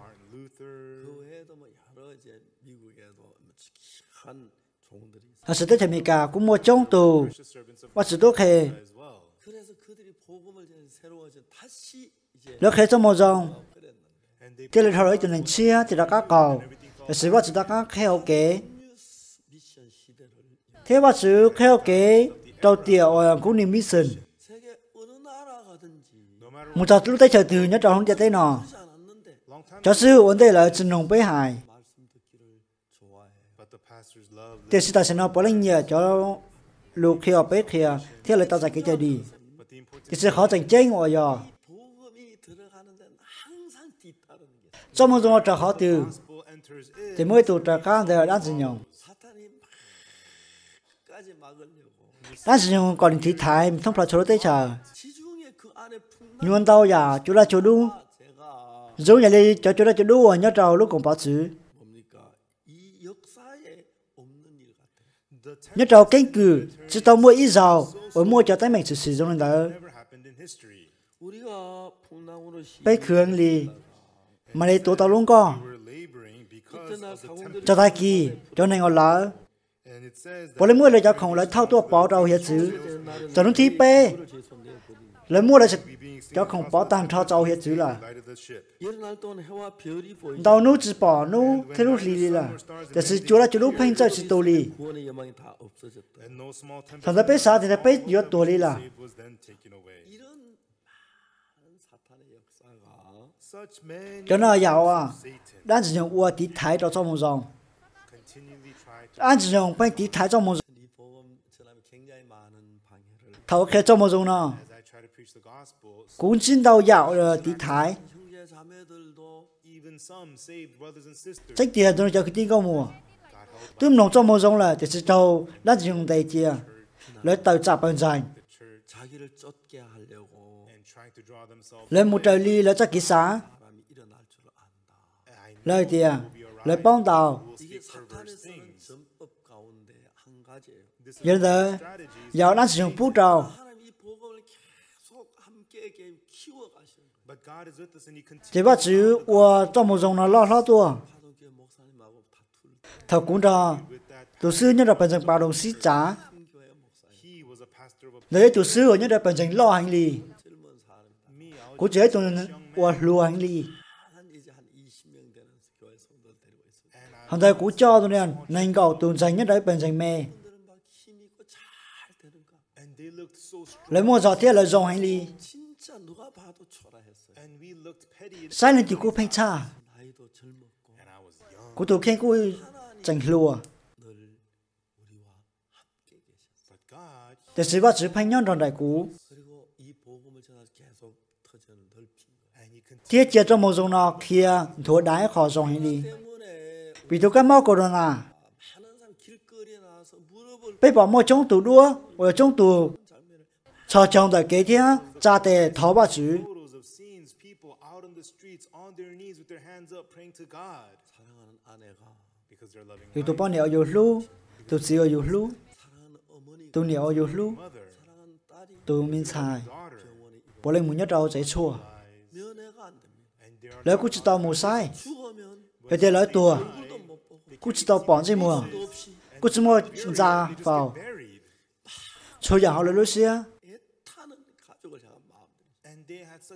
và sự thể mỹ cả cũng mua chống tù và sự tốt hệ lúc hệ cho mô dòng thì là thảo cho nên chia thì đã các cầu và sự bắt sự đã các khéo kế thế bắt sự khéo kế đầu tiên ở cũng niềm mission một trò lúc tới chờ từ nhất trò không chờ tới nọ cho sư vấn đề là trình hồng bế hài thế sự ta sẽ nói bao nhiêu cho lúc khi ở bên kia thế là tạo ra cái chơi đi thì sẽ khó tranh tranh ở giờ trong một số trả khó từ thì mới tụ trả can thì đang sử dụng đang sử dụng còn thì thái thông phải chỗ tới chờ nhưng tao giờ chỗ là chỗ đúng giống như là cho chỗ là chỗ đúng nhớ trâu lúc cũng bảo chứ nhớ trò cánh cử chỉ tao mua ít giàu ở mua cho tay mình sử sử dụng lên đó bây khương lì mà lấy tổ tao luôn có cho ta kỳ cho nên ngon lỡ bỏ lấy mua lời cho không lấy thao tua bỏ đầu hiện xứ cho nó thi bê 人没了是，就恐报单他早些走了，恼怒之报怒，愤怒死了，但是做了就如喷在是独里。他在被杀，他在被越独立了。
这个要啊，
俺自从我的太太在做梦中，俺自从我的太太在梦中，他可做梦中呢？cũng xin đau dạo uh, tí thái trách tiền tôi cho cái tí câu mùa tôi nông cho mùa giống là để sẽ trâu đã dùng tay chia lấy tàu chạp bằng dành lấy một trời ly lấy chắc kỹ xá lời tiền lời bóng tàu
giờ giờ giáo đang sử dụng phú trào
chỉ bắt chữ của trong một dòng là lo lo tua thật cũng ra tổ sư nhân là bản dân bà đồng sĩ trả lấy tổ sư ở nhân là bản dân lo hành lý cố chế tổ của lùa hành lý hôm nay cố cho tôi nên nên cầu tuần dành nhất đấy bản dân mê lấy mua giọt thiết là dòng hành lý sai lần chỉ cô phanh cha cô tổ khen cô chẳng lùa แต่สิว่าสิพันย้อนรอนได้กูเทียเจตโมจงนอเคียถัวได้ขอจงให้ดีปีตุกันมอโคโรนาไปบอกมอจงตูดัวเออจงตูชอจงแต่เกเทียจ่าแต่ทอบ่าจือ
on their knees with their hands up praying to God. Because they're
loving. 또 번에 어요루 또 지어 요루 또 니어 또 민사이 원래 문여 đầu chạy chua lấy cú chỉ tao mù sai về đây lấy tua cú chỉ tao bỏ gì mua, cú chỉ mua ra vào cho nhà họ lấy lối xe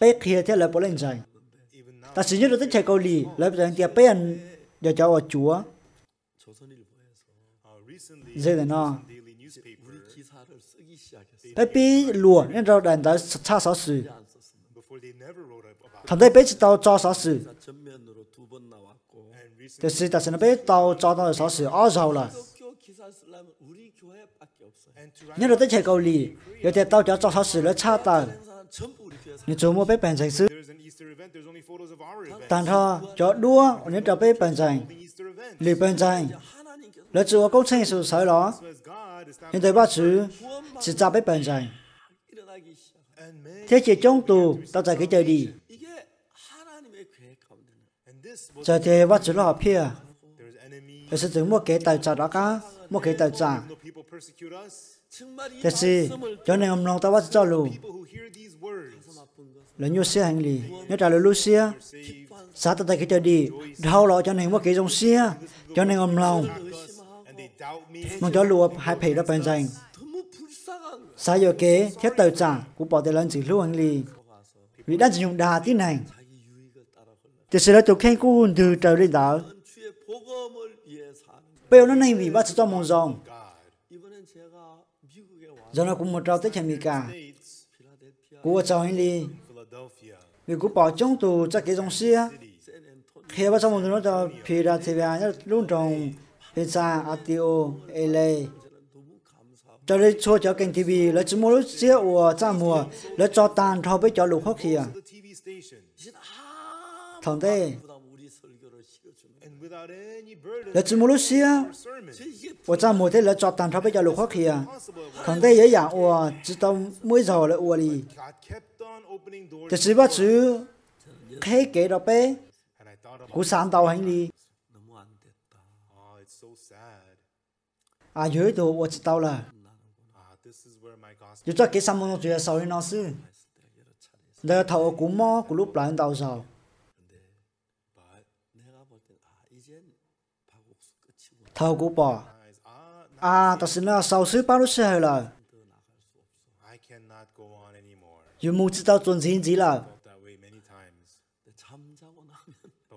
bé kia thế là bỏ lên dài ta sử dụng được tiếng cầu lì lấy bây giờ bé ăn giờ ở chúa dễ là nó bé bị lùa nên rồi đàn đã cha sáu sự thằng đây bé chỉ tao cho sáu sự thế sự ta sẽ bé tao cho tao sáu sự ở giàu là nhưng rồi tới chạy cầu lì giờ thì tao cho cho sáu sự lấy cha tao những số mua bếp bàn sành sư tàn thọ cho đua những trò bếp bàn sành lì bàn sành là chúa công sinh sự sở đó nhưng thấy bác sứ chỉ ra bếp bàn sành thế chỉ trong tù ta giải cái trời đi giờ thì bác sứ là học phía là sự tưởng một cái tài trả đó cả một cái tài trả thế thì cho nên ông nông ta bắt cho lù là nhu xe hành lý nhớ trả lời Lucia sa ta tay cái chờ đi đau lọ cho nên mất cái dòng xe cho nên ôm lòng mong cho lụa hai phẩy đó bên dành sa giờ kế thiết tờ trả của bỏ tiền lên chỉ lưu hành lý vì đang sử dụng đà tiến này thì sẽ là tổ khen của hồn từ trời lên đảo bây giờ nó này vì bắt cho mong dòng giờ nó cũng một trao tới chẳng mì cả của cháu anh đi vì cũng bỏ trong tù chắc cái dòng xe khi bắt trong một nó cho phi ra thì bà nhất luôn trong phi xa atio la cho đến cho cho kênh tv là chúng mua xe của cha mùa là cho tàn cho với cho lục khóc khi à, thằng đây là chúng mua xe của cha mùa thế là cho tàn cho với cho lục khóc khi à, thằng đây dễ dàng của chỉ tông mỗi giờ là uali thì chỉ bắt chứ khế kế đó bé cú sáng tàu hành oh, lý à dưới đồ ô chỉ tàu là ah, dù cho cái xăm nó chuyện sau thì nó sư đời thầu cú mò cú lúc lại tàu giàu thầu cú bỏ ah, à ta xin là sau sư bao lúc xe là 有冇知道赚钱之啦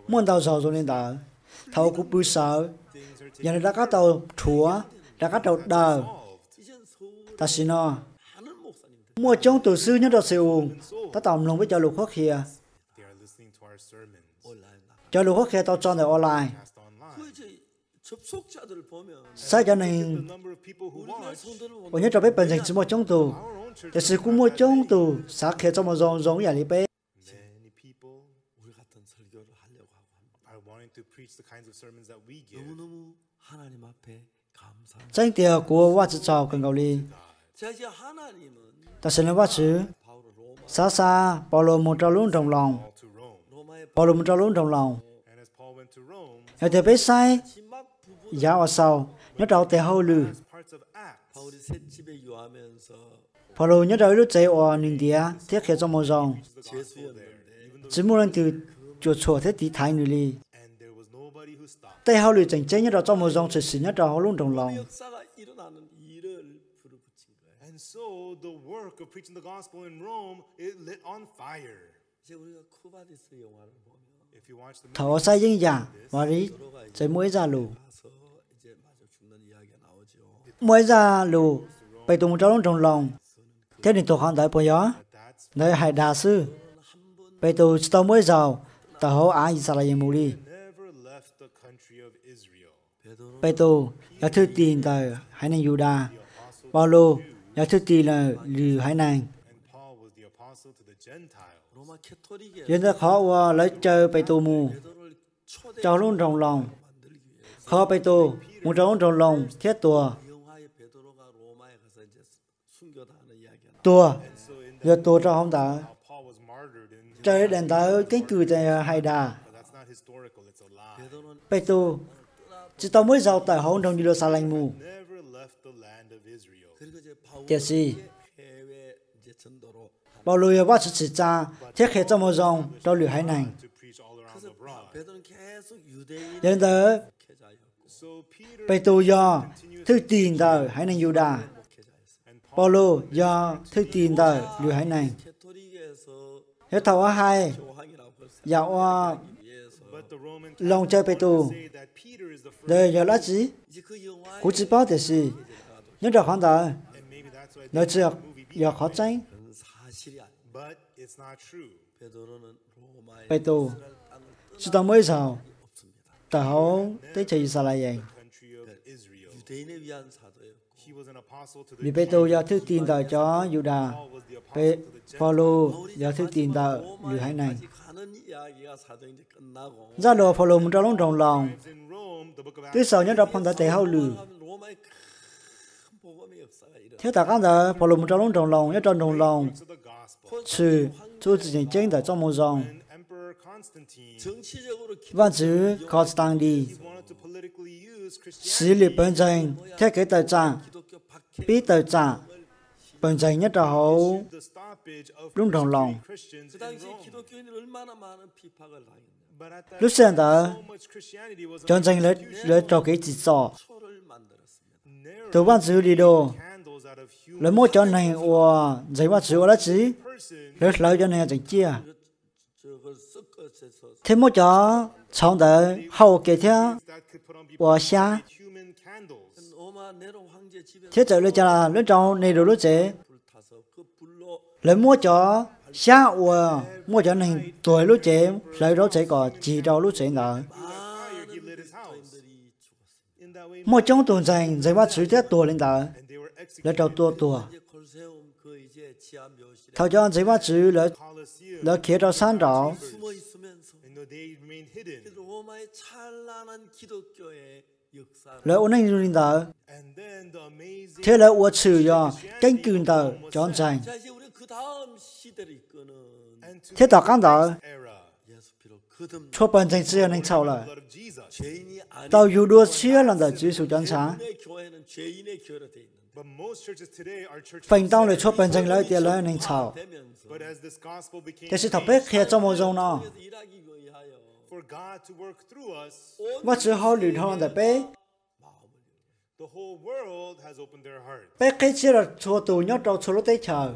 ？muốn tao giàu rồi nên tao tao cũng bự sợ giờ đã có tao thua đã có tao đờ ta xin nó mua trong tổ sư nhất đầu siêu ta tòng lòng với cho lục khóc kia cho lục khóc kia tao cho này online sao cho nên ở nhất trong bếp bệnh dịch chỉ một trong tù thế sự từ sáng khi แต่สิกูมัวจ้องตูสักเหตุจะมาจองจองอย่างนี้ไป Chẳng tiều của vã chữ chào cần cầu ly. Ta sẽ nói vã chữ. Xa xa, Paulo một trao luôn trong lòng. Paulo một trao luôn trong lòng. Ở thế bế sai, giáo ở sau, nhớ trao tè hâu lừ. Paulo nhớ rồi lúc chạy ở Ninh Địa, thiết kế trong mô dòng. Chỉ muốn lên từ chỗ chỗ thế tí thái nữ li. Tây hào lì chẳng chênh nhớ rồi trong mô dòng chạy xí nhớ rồi luôn đồng lòng.
And so the work of preaching the gospel in Rome it lit on fire.
Thảo sai dân giả, và đi chạy mũi ra lù. Mũi ra lù, bày tùng trong lòng thế nên tôi không đợi bây giờ nơi hải đa sư bây giờ tôi mới giàu tờ hậu ai Israel mù đi bây giờ nhà thư tin tờ hải nàng Juda Paulo nhà thư tin là lì hải nàng Dân ta khó qua lấy chơi bây giờ mù cho luôn trong lòng khó bây giờ muốn trong trong lòng thiết tùa à? tua giờ tua cho không ta trời đèn ta cái cử tại hai đà bây tu chỉ tao mới giàu tại hồng đồng như đi xa lành mù tiệt gì bao lùi quá sự chỉ cha thiết kế cho một dòng cho lửa hải này đến tới bây tu do thứ tiền đời hải này Yuda Paulo do thức tin tờ lưu hải này. Hết thầu hai dạo lòng chơi bê tù. Đời giờ lá chí. Cú chí bó thể xì. Nhưng được hoàn tờ. Nói trượt giờ khó tránh. Bê tù. Sự tầm mới sao? Tàu tới chơi xa lại vậy. Vì Pêrô do thức tin đạo cho Juda, Paulo do thức tin đạo lữ hành này. Ra đồ Paulo muốn trong trong lòng. Thứ sáu nhất đọc phong đã tế hậu lử. Thế ta các giờ Paulo muốn trong trong lòng, nhất trong trong lòng. Chứ chú chỉ chính chính đã trong một dòng. Văn chữ Constantine sử lý bên tranh, thế kể tài trang, bí tờ trả bằng dành nhất là hậu đúng đồng lòng. Lúc xem đó, chọn dành lấy lấy trò cái chỉ sọ. Từ ban sứ đi đồ, lấy mỗi chọn này của giấy ban sứ là gì? Lấy lấy cho này dành chia. thêm mỗi chọn chọn đó hậu kể theo, của xa thế trở lại là lúc trong này rồi lúc chế lấy mua cho xa ua mua cho này tuổi lúc chế lấy lúc chế có chỉ đâu lúc chế ngờ mua trong tuần dành dành bắt sử tiết tuổi lên tờ lấy trâu tua tua thảo cho dành bắt sử lấy lấy kia trâu san trâu lời ôn anh rin tờ thế là uất sử do canh cừn tờ chọn dành thế tỏ cán tờ cho bản thành sư anh sau là tàu dù đua xía là tờ chỉ số chọn sáng phần tao để cho bản thành lợi tiền lợi anh sau thế sự thập hết khi trong một dòng nào 我只好流淌的被被开启了错度，让找错了对头。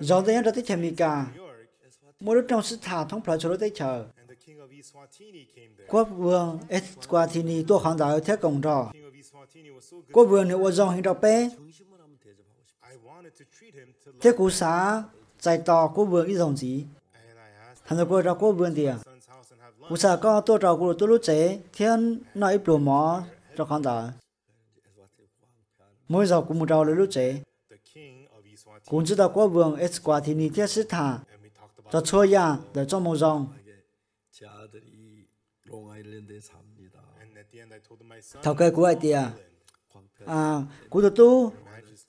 rồi đây là tới chợ Mika,
mỗi lúc trong sự thả thông phải cho tới chợ. Quốc vương Eswatini tôi khán giả theo cộng trò. Quốc vương này ôi dòng hình đọc bé. Thế cụ xã 在到国文一种子，他那国家国文的，我啥个多照顾多路子，天那一波嘛，就看到，每朝古木照了路子，工资的国文一直挂天你电视塔，就错样的做梦中。
头家古爱的
啊，古都都，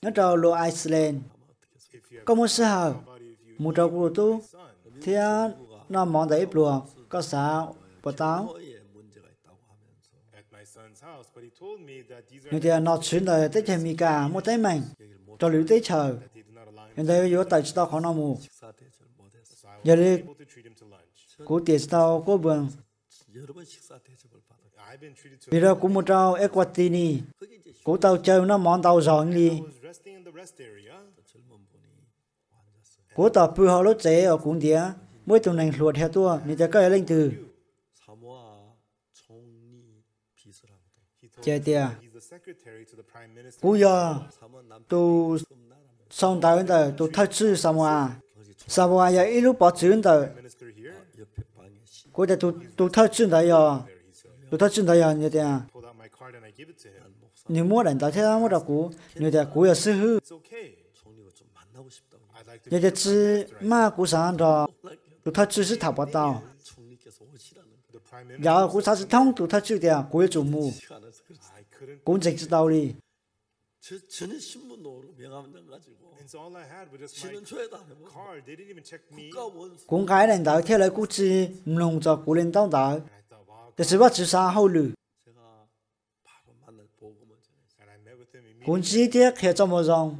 那照罗爱斯兰，咁么时候？mu trâu của tôi, thì nó mong đấy plua có sa bà táo. nhưng thea nó chuyển đời tới thèm mi cả một tay mình cho lưu tới chờ nhưng đây vô tại chúng ta khó nó mù giờ đi cố tiền tao cố bường bây giờ cũng một trâu equatini cố tàu chơi nó món tàu giỏi đi cố tỏ bư họ lốt chế ở cung tía mỗi tuần này luật theo tua nên ta cái lên từ chế tia cú giờ tu xong tại vấn đề tu thật sự Samoa Samoa giờ ít lúc bỏ chữ vấn đề cú giờ tu tu thật sự tại giờ tu thật sự tại giờ như thế à nếu muốn đánh ta thế nào muốn đâu cú như thế cú giờ sư hư 也就字，马古山头，独特知是学不到；，然后他山是通独他景点，古有祖母，公正之道理。公开领导贴来古字，唔用做国林当头，这是我穿山好路。古字帖开这么用？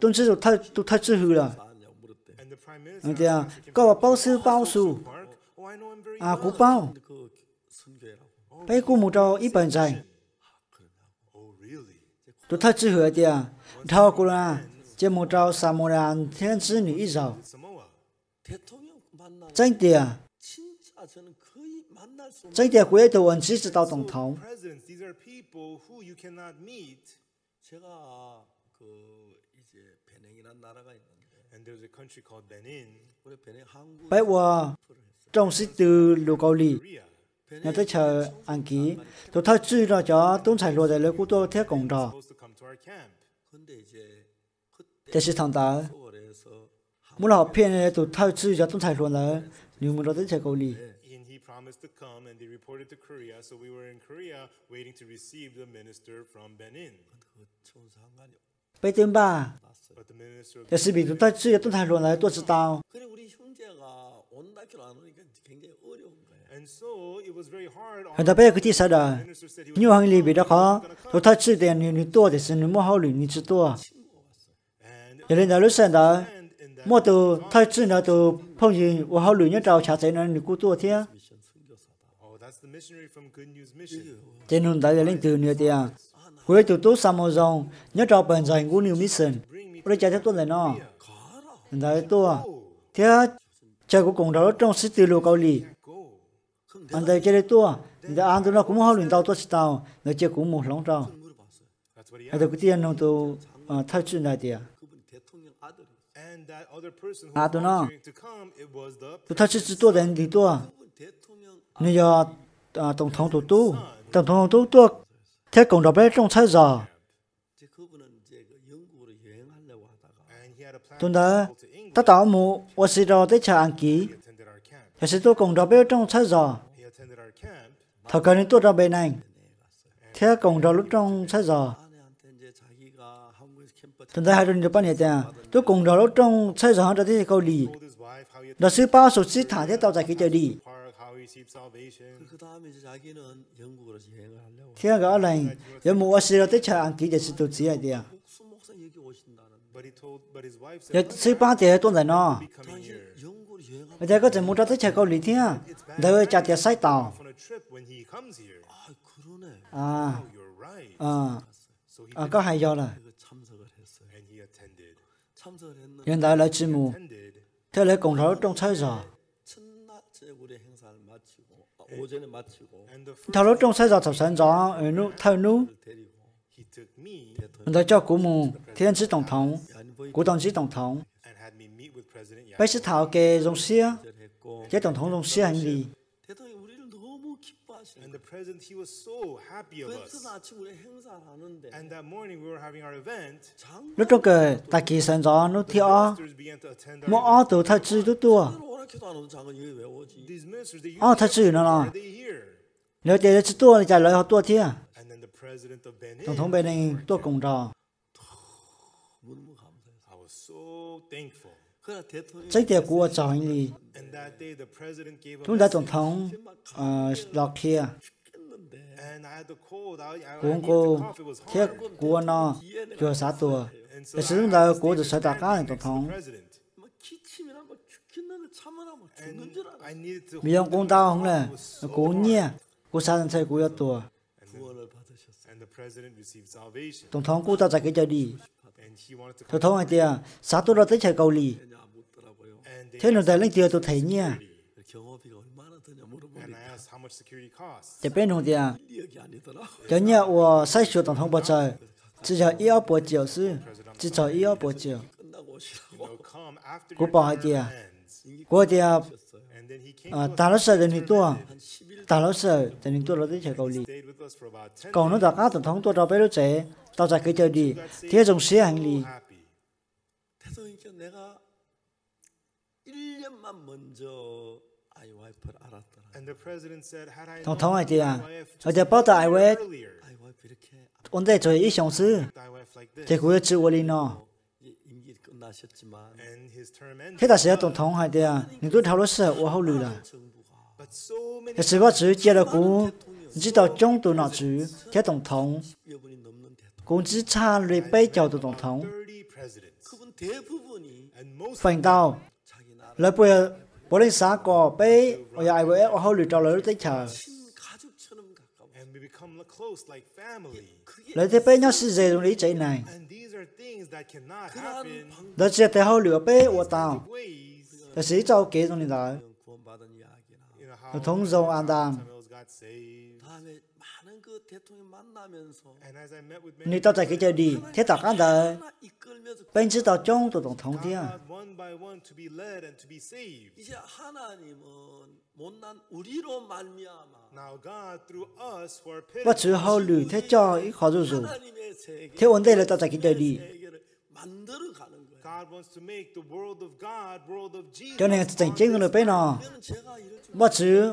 tuân sư tụt thật tụt thật sư hư là anh kia có bao sư bao sư à cú bao bây cú một trò ít bản dài tụt thật sư hư kia thao cú là chỉ một trò samurai thiên sư nữ ít giàu tranh tiền tranh tiền của tôi vẫn chỉ đạo tổng thống bây giờ trong sĩ tư lục cầu lì nó tới chờ ăn ký tôi thật sự là cho tôn thầy lùa đại lưỡi của tôi thiết cộng trò thế sĩ thằng ta muốn là học phiên tôi thật sự cho tôn thầy lùa đại nhưng mà nó tới chờ cầu lì
promised to come and they reported to Korea, so we were in Korea waiting to receive the minister from Benin. ไปเติมบ้า
예수님이 도대체 어떤 달로 나를 또 지다. Hada pe kuti sada nyu hang li bida kha to ta chi de ni ni to de sin mo hau li ni chi to Yele na lu san da mo to ta chi na to phong yin wo hau lu nya dao cha zai na ni ku to thia Tenun da yele tu ni tia Hue tu to samo zong nya dao ban zai ngu ni mission rồi chạy theo tôi lại nó đấy tôi thế chơi của cùng đó trong sĩ tiêu lô cao lì anh đây chơi đấy tôi để anh tôi nó cũng hao luyện tao tôi sĩ tao nó chơi cũng một lòng tao anh tôi cái tiền nó tôi thay chuyện này thì à tôi nó tôi thay chuyện tôi đến thì tôi bây giờ tổng thống tôi tu tổng thống tôi tu thế cộng đồng đấy trong sai giờ tôi đã tất tạo mù và xì rò tới chả ăn ký thì sẽ tôi cùng đó biết trong sát giò thật cần tôi ra bên anh thế cùng đó lúc trong sát giò tôi đã hai đôi được bắt nhẹ tại tôi cùng đó lúc trong sát giò ra tới câu đi đó sư bao sụt xí thả thế tao giải ký chờ đi Thia gã này, giờ mua siro tới cha anh kỹ để sự tu sĩ ấy đi à. Giờ sư ba thì tuần này nó. Bây giờ có thể mua ra tới cha câu lý thia, đời cha tiệt sai tàu. À, à, à, có hay do là.
Hiện tại là chỉ mua,
thế là cùng thấu trong thế giờ. 他到中国做成长，泰鲁，他叫古姆，前几总统，古董几总统，被石头给容赦，给总统容赦能力。
And the present he was so happy of us. And that morning we were having
our event. Lúc đó cái ta kỳ sản gió nó thì o, mà o tổ thật sự tốt tua. O thật sự nó là. Nếu để chỉ tua thì trả lời họ tua thế à? Tổng thống Benin tua cùng trò. I was so thankful. trách nhiệm của cháu anh lý chúng ta tổng thống ờ, lọc kia cũng cô thiết của nó chưa sát tùa để sử là của được sở tạc án tổng thống vì ông cũng đau không nè cố nhẹ cố sát thân thầy cố yếu tùa tổng thống cố tạo giải cái cho đi tổng thống anh tiền sát tùa là tới chạy cầu lì Thế nó giờ lên tiêu tôi thấy nha. Thế bên hồng tiền, cho nhà của sai sửa tổng thống bộ trời, chỉ cho ý áo bộ chiều sư, chỉ cho ý áo bộ chiều. Cô bỏ tiền, cô tiền, ờ, ta lỡ sợ đến hình tua, ta lỡ sợ đến hình tua nó tới chơi cầu lì. Còn nó đặt áo tổng thống tôi đâu bé đứa trẻ, tao giải cái chơi đi, thế dùng xe hành lì. 总统啊，他叫波特艾维。我得做一箱子，结果又治我了。铁塔是要总统啊，你做铁路是挖好路了。他吃饱吃，接着管，你知道江都哪处铁总统，工资差了百条的总统，分到。lời bùi bố lên sáng có bế ở nhà ai với ở hậu lửa trò lời tới chờ lời thế bế nhau sẽ dễ dùng lý chạy này đó sẽ thế hậu lửa bế của tao là sĩ cho kế trong điện thoại thống dòng an đàm Ni tao chạy cái chơi đi, thế tao ăn giờ. Bên chứ tao trông tụi tổng thống thế à. Và chứ hậu lử thế cho ít khó dù dù. Thế vấn đề là tao chạy cái chơi đi. Cho nên tao chạy chơi người bên nó. Và chứ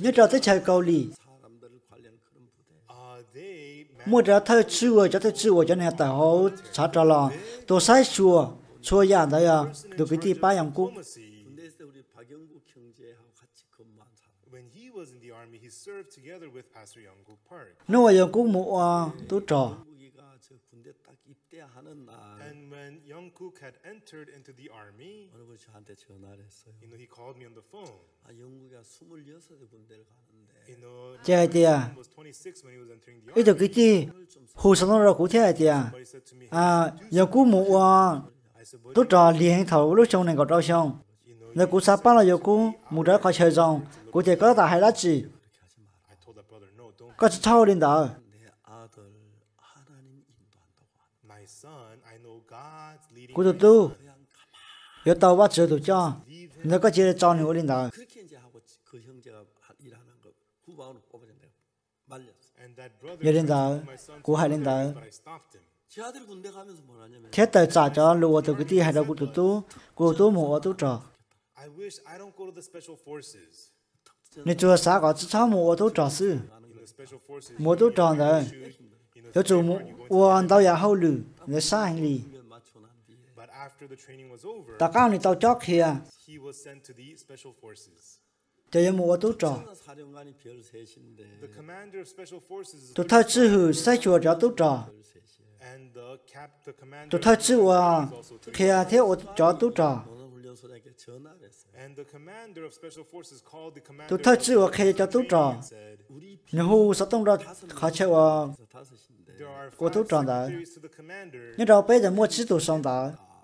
nhất là tới chào cầu lì mua ra thơ chua cho thơ chua cho nên ta hậu trả trả lò tôi sai chua chua yàn đấy à được cái gì ba yàng cũ nếu mà yàng cũ mua à trò
And when Young Cook had entered into the army, you know, he called me on the phone.
cha tia ít được cái gì, hồ sơ nó cũng thế tia à giờ cũng một à tôi trò liền thầu lúc trong này có đâu xong nếu cũng sắp bắt là giờ cũng một đứa khỏi chơi rong cũng chỉ có tại hai lá chỉ có chỉ thâu lên đó cô được tu giờ tao bắt chơi được cho nếu có chỉ là cho nhiều lên đó hai 여린다 고하린다 Theta trả cho lùa từ cái ti hay đâu cũng tú của tú tu ở tu trò.
Nên chưa xã
có chứ sao ở tu trò sư. Mùa tu trò rồi. Yo chủ mùa uan tao ya hậu lử, người xa hành lì.
Ta cao này tao chót kìa.
这我们我都涨，都他之后，三兄架都涨，
都他之后啊，开啊台我家都涨，都他之后
开家都涨，然后啥东家还去我，我都涨的，你这白的么？几多上当。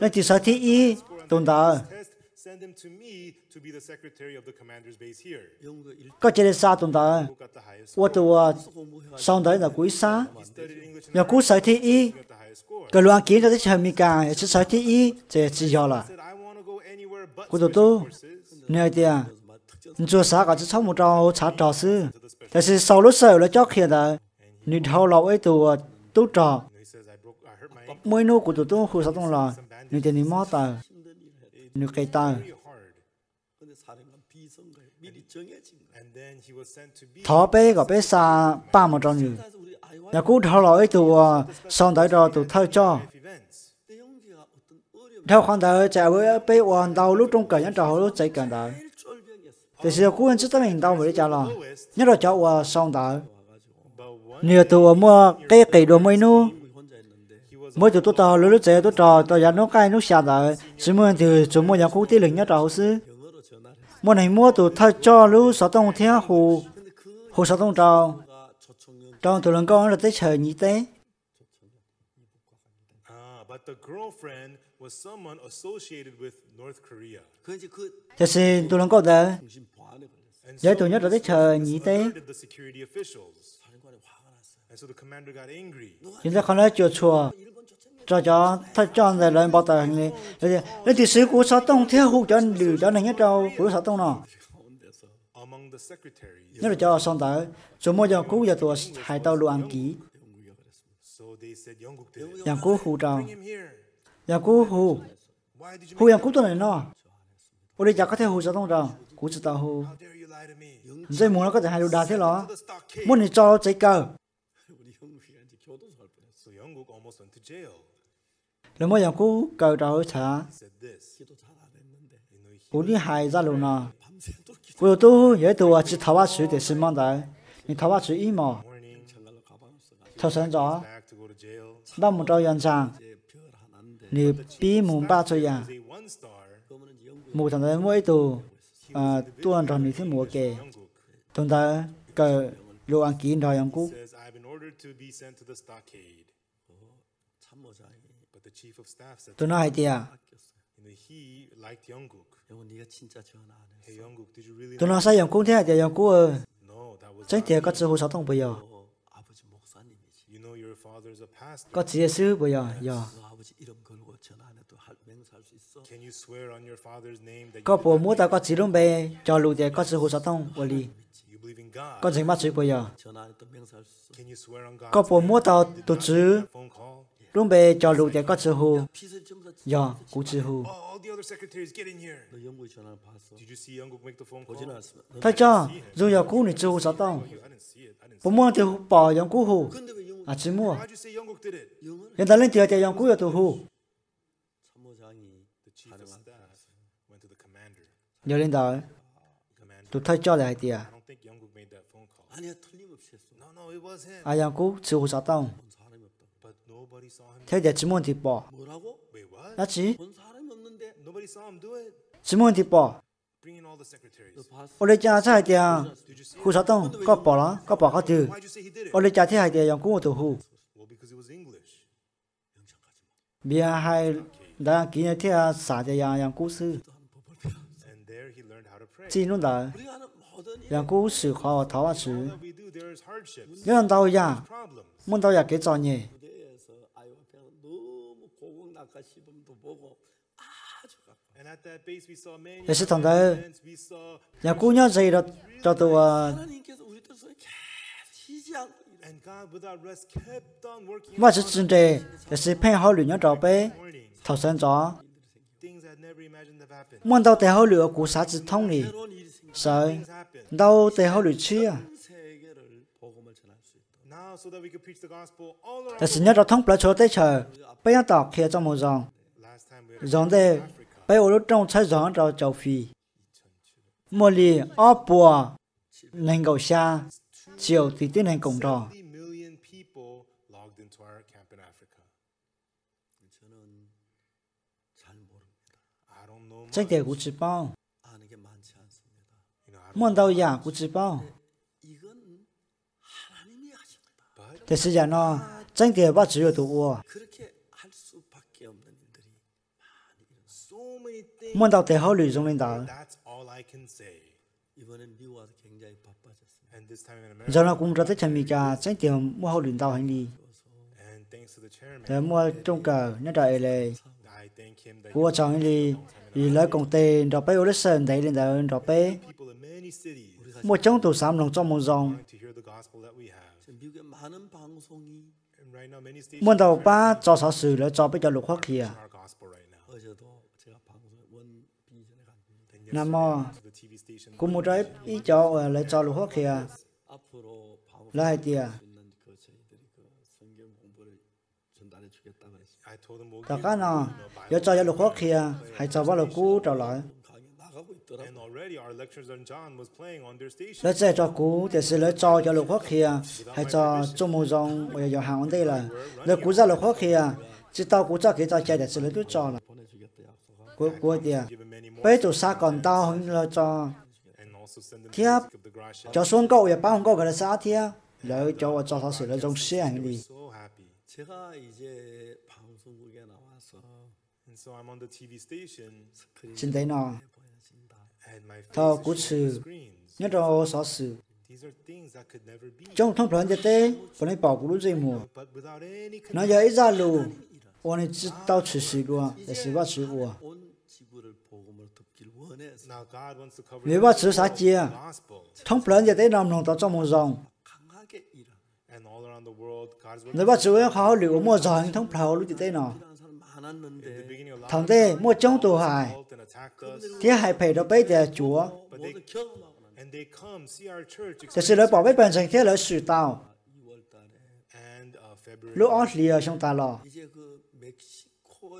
Nên chỉ sợ thi y tồn tại.
Các chế xa tồn tại.
Ủa tù xong đấy là quý xa. Nhà cú sở thi y. Cả loạn kiến ra tích hầm mì cả. Chứ sở thi y. Chế chỉ dò là. Cú tù tù. Nơi tìa. Chú xa cả chứ xong một trò chá trò sư. Tại sau lúc sở là chó kia là. Nhi thâu lọc ấy tù tù trò mỗi nô của tổ tông khu sáu tông là như thế này mót ta như cây ta thọ bé gặp bé xa ba một trong nhiều nhà cũ thọ lo ấy tụ ờ, son tới rồi tụ thay cho theo khoản đời trả với bé hoàn đầu lúc trong cờ nhắn trò lúc chạy cờ đời thì sự cũ anh chúng mình đâu mới trả lo nhớ rồi cho ờ, son tới nhiều tụ mua cái cây đồ mới nu mỗi chỗ tôi to lối lối chơi tôi trò tôi dám nó cái nó xa rồi chỉ muốn thì chúng mua nhà khu tí lĩnh nhà trò sư mỗi này mua tôi thay cho lũ sáu tông thiên hồ hồ sáu tông trò trong tôi lần con là tới trời nhị tế Thế xin tôi lần con đó Giới tôi nhất là tới trời nhị tế chúng ta không nói chùa chùa cho cho thật cho này lên bao tờ này lấy thì sứ của sáu tông theo hụ cho điều cho này nhất đâu của sáu tông nào nhất là cho xong tới số mua cho cú giờ tụi hai tàu luôn ăn kỹ yang cú hụ trào yang cú hụ hụ yang cú tụi này nó ở đây chả có thể hụ sáu tông trào chỉ tàu hụ dây muốn nó có thể hai đồ đá thế đó muốn thì cho cháy cờ nếu mà yang cú cầu trò thả cú đi hai ra luôn nè cú tu vậy tu à chỉ tháo bát sứ để xin đấy nhưng tháo bát sứ mà tháo sáng rõ đó một trò yang sang nếu bi muốn ba cho yang một thằng đấy mỗi tu à tuần tròn thì thêm một kề thằng đấy cầu lô ăn kín rồi yang cú
Tôi nói thì à, tôi nói sao Yongkuk
thế thì Yongkuk ơi, chắc thì có sự hồ sáu thông bây giờ,
có chỉ sư bây giờ, dạ, giờ.
có bố mua ta có chỉ luôn bé cho lù thì có sự hồ sáu thông bởi đi có dính mắt chữ bây giờ có bố mua ta tổ chức Rung bề cho lũ trẻ có sư hù. Dạ, cũng sư hù.
Thầy cho, dù giờ cũ
này sư hù sao tông. Bố mua thì bỏ dòng cũ hù. À, chứ mua. Hiện tại lên thì trẻ dòng cũ là tù hù. Nhớ lên đó. Tụi thầy cho lại thì à. À, dòng cũ sư hù sao tông. แค่จิมอนที่ปอนะจีจิมอนที่ปอออเลจ่าใช่เดียวคุณสต้องก็ปอละก็ปอเขาดูออเลจ่าที่ให้เดียวยังกู้ตัวหูเบียให้ดังกินในที่อาสาเดียยังกู้ซื้อจีนุ่นลายังกู้ซื้อขอทว่าซื้อเรื่องเต้ายามันงเต้ายาเกจอนี่ย 예수 당대 야구년 제이라 저도 mà chỉ chân đề là sự phê hậu lửa nhớ trò bé thảo sáng gió muốn đâu tế hậu lửa của xã chỉ thông này sợ đâu tế hậu lửa chia แต่สิ่งที่เราท่องประชดได้เชยไปยังต่อเคียจมูกจองจองได้ไปอุลุจงใช้จองเราเจ้าฟีมอลีอ้อปัวนังเกาชาเจียวตีตีนังกงรอ这点我知道，梦到呀，我知道。thế sẽ giờ nó tranh tiền bắt chữ tụ ua muốn đọc thể hậu lụy dùng lên đó giờ nó cũng rất thích chăm mi cả tranh tiền mua hậu lụy đào hành đi thế mua trong cờ nhất đại lệ của chồng hành đi vì lấy công ty đó bé Orison thấy lên đó đó bé một trong tổ sám lòng trong một dòng
Muôn đầu ba cho sáu sử là cho bây
giờ lục hoắc hiệp. Nam mô cũng một trái ý cho ờ, là cho lục hoắc hiệp. Là hai tia. Tất cả nó, giờ cho lục hoắc hiệp, hãy cho vào lục cú trở lại lỡ sẽ cho cú để sẽ lỡ cho cho lục quốc kia hay cho chung mù dòng bây giờ hàng vấn đề là lỡ cú ra lục quốc kia chỉ tao cú cho cái tao chạy để sẽ lỡ chút cho là cú cú tiền bây giờ sa còn tao không lỡ cho thiếp cho xuống cậu và bao cậu cái là sa thiếp lỡ cho và cho tao sẽ lỡ dùng xe hành đi trên thấy nào thọ cú sư nhất rồi xó sư trong thông thoáng giờ tê còn ai bảo cú lúc dây mùa nó giờ ít ra lù ôn ấy tao chỉ sư đua để sư bắt sư ua nếu bắt sư sát chia thông thoáng giờ tê nằm nòng tao trong một dòng nếu bắt sư ấy khó liệu mùa dòng thông thoáng lúc giờ tê nào thằng thế mua chống tổ hại, thế hải phải đó bây giờ chúa thế sự lỗi bỏ bếp bàn dành thế lỗi sự tao uh, lúc ót lìa trong ta lò uh,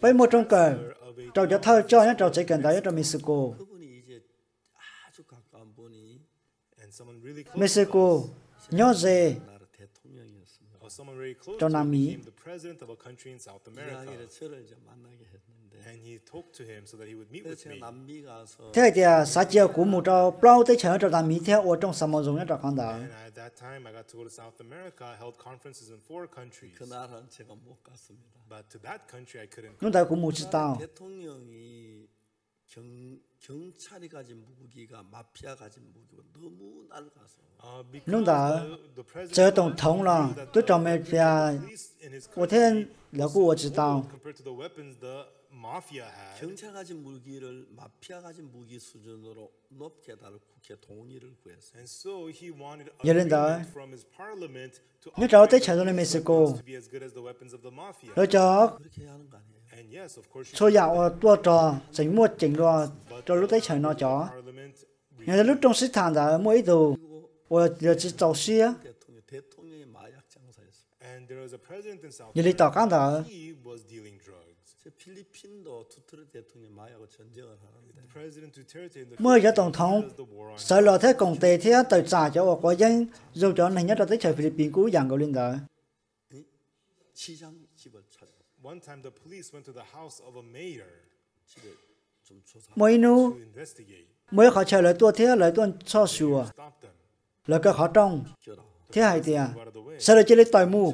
với một trong cần trò cho thơ cho nhé trò chỉ cần đấy trong Mexico
Mexico
nhớ gì
someone very close became the president of a country in South America. And he talked to him so that he would meet with me.
Thế thì sa chia của một trò bao tới chờ trò mỹ theo ở trong at that
time I got to go to South America, held conferences in four countries. But
to that country I couldn't. của một tao. Lúc đó, Sở Tổng thống là tôi cho mẹ và của thế
là của tôi chỉ đạo.
경찰 가진 무기를 마피아 가진 무기 수준으로 높게 달을 국회 동의를 구했어요. 예를 들어,
nước đó tới chợ Liên Mexico, nước đó số dạo
tôi trò sánh mua chỉnh lo cho lúc thấy trời nó chó nhà lúc trong sĩ thản đã mua ít đồ và giờ chỉ tàu xe
nhà đi tàu cán đã mới giờ
tổng thống sợ lo thế công tệ thế tài trả cho quả dân dù cho này nhất là tới trời Philippines cũng dạng cầu lên đó
One time the police went to the house of a mayor mới nu
mới họ chờ lại tua thế lại tua cho sửa là cái họ trong thế hay thì à sao lại chơi lấy tỏi mù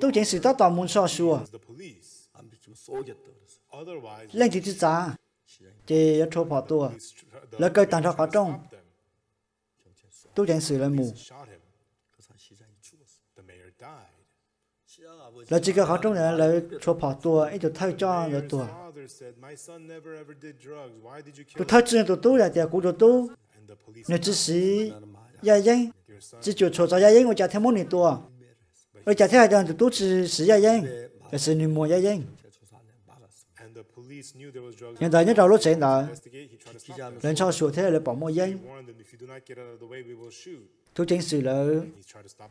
tôi chính sự tác tỏi muốn cho sửa lên thì chứ giá thì bỏ tua là cái tàn cho họ trong tôi chính sự lại mù 那几个杭州人来搓跑多，一直泰酱的多，这泰酱都多来点，工作多。那只是也硬，只就搓澡也硬，我家泰莫的多，我家泰海的都只是也硬，也是你模也硬。现在你找路谁呢？人超小泰来帮莫硬，都城市了，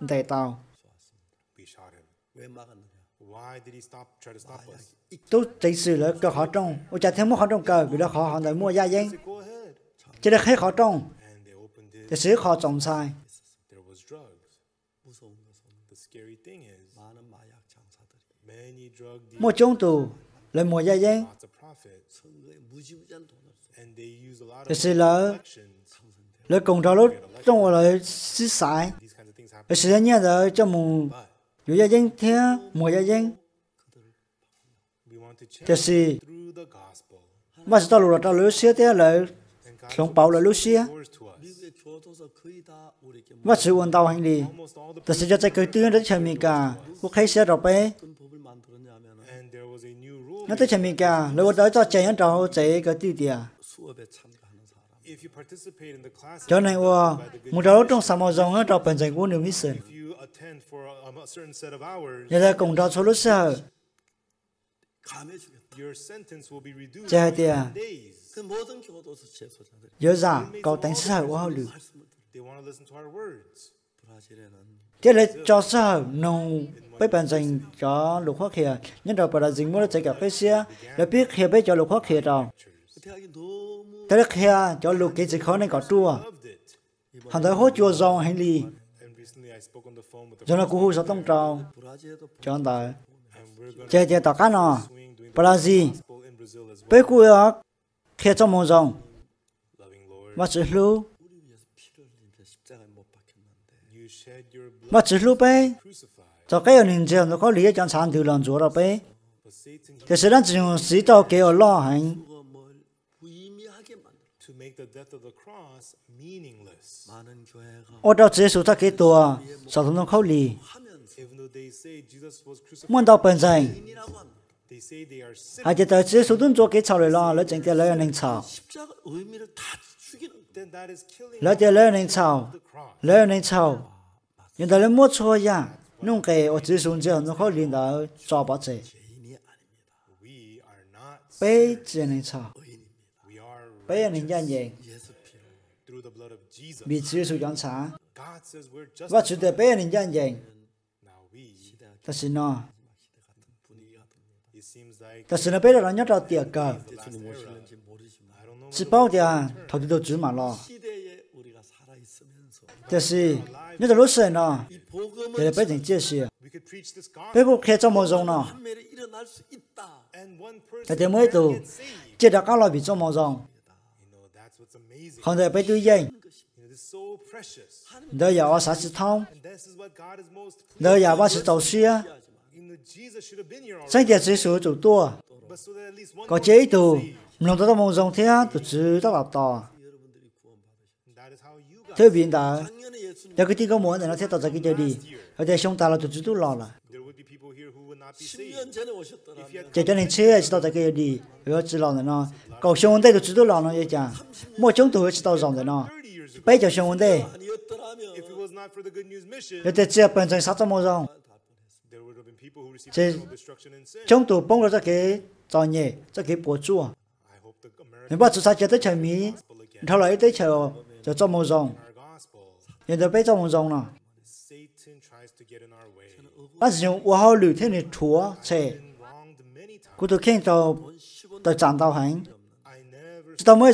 带刀。tôi chỉ sự là cơ họ trong tôi chả thêm một họ trong cờ vì đó họ họ lại mua gia danh chỉ là hết họ trong thì sự họ trong sai mua chống tù lại mua gia danh thì sự là là cùng đó lúc trong là xí xài thì sự là nhớ là trong một 有一人听，没一人。这是，我是到路了，到路些的来，从包了路些。我是问到行李，但是就在个地方的前面噶，我开始了呗。那在前面噶，如果在做这样找这个地点。
cho nên, một
trong sáu màu dòng đó là phần dành của niềm hy sinh. Người ta cùng đo số lốt sơ Chê tìa Dỡ giả cầu tánh sơ của họ lử Tiếp lấy cho sơ nông bây bàn dành cho lục khoác hiệp nhân đầu bà đã dính mua chạy cả cái xe để biết hiệp bây cho lục khoác hiệp rồi thế là hiệp cho lục cái dịch khó này có chua hẳn tới hốt chua dòng hành lý cho nó cú hui tông trào, cho anh ta chơi chơi tỏ cá nọ Brazil bây cú ở khi trong mông rồng mà chữ lưu mà chữ lưu bé cho cái hình như nó có lý cho anh sang từ lần rồi đó bé thì sẽ đang chỉ dùng sĩ tao kêu lo hành ở đâu chỉ số ta kỹ tua sau thống thống khâu lì muốn đọc bản dành hãy chị tới sẽ xuống cho cái chào lời lo lấy chẳng kia lấy anh chào lấy chị lấy anh chào lấy anh chào nhưng ta lấy mua cho ya nung cái ở chỉ xuống cho nó khó liền đó cho bảo chế bây giờ anh chào bây giờ anh nhận bị chỉ xuống chẳng chào và chủ tế bé nên gian dành ta xin nó ta xin nó bé là nhát ra tiệc cờ chỉ bao tiền thầu đi đâu chứ mà lo thế thì nhớ lúc xưa nó thì là bé thành chia sẻ bé cũng khe cho mồ rồng nó thế thì mới từ chỉ đã các loại bị cho mồ rồng không thể bé tư danh có chế tu lòng tôi mong rằng thế tôi chỉ đã làm to thế viện đã đã cái tiếng có muốn là nó sẽ tạo ra cái điều đi ở đây chúng ta là tôi chỉ tu lo là chỉ cho nên chưa chỉ tạo ra cái điều đi rồi chỉ lo là nó cầu xong đây tôi chỉ tu lo nó vậy chả mỗi chúng tôi chỉ tạo dòng rồi nó bây giờ xong vấn đề nếu thế chưa bản thân sao tâm mô rong thì trong tù bông ra cái cho nhẹ cho cái bố chua nếu bắt chú sát chết tới trời mỹ lại tới trời cho cho mô rong nhưng tôi bây cho mô rong nào bắt dùng ô hào lưu thế này chúa chè cụ tôi khen cho tôi chẳng tao hành tôi mới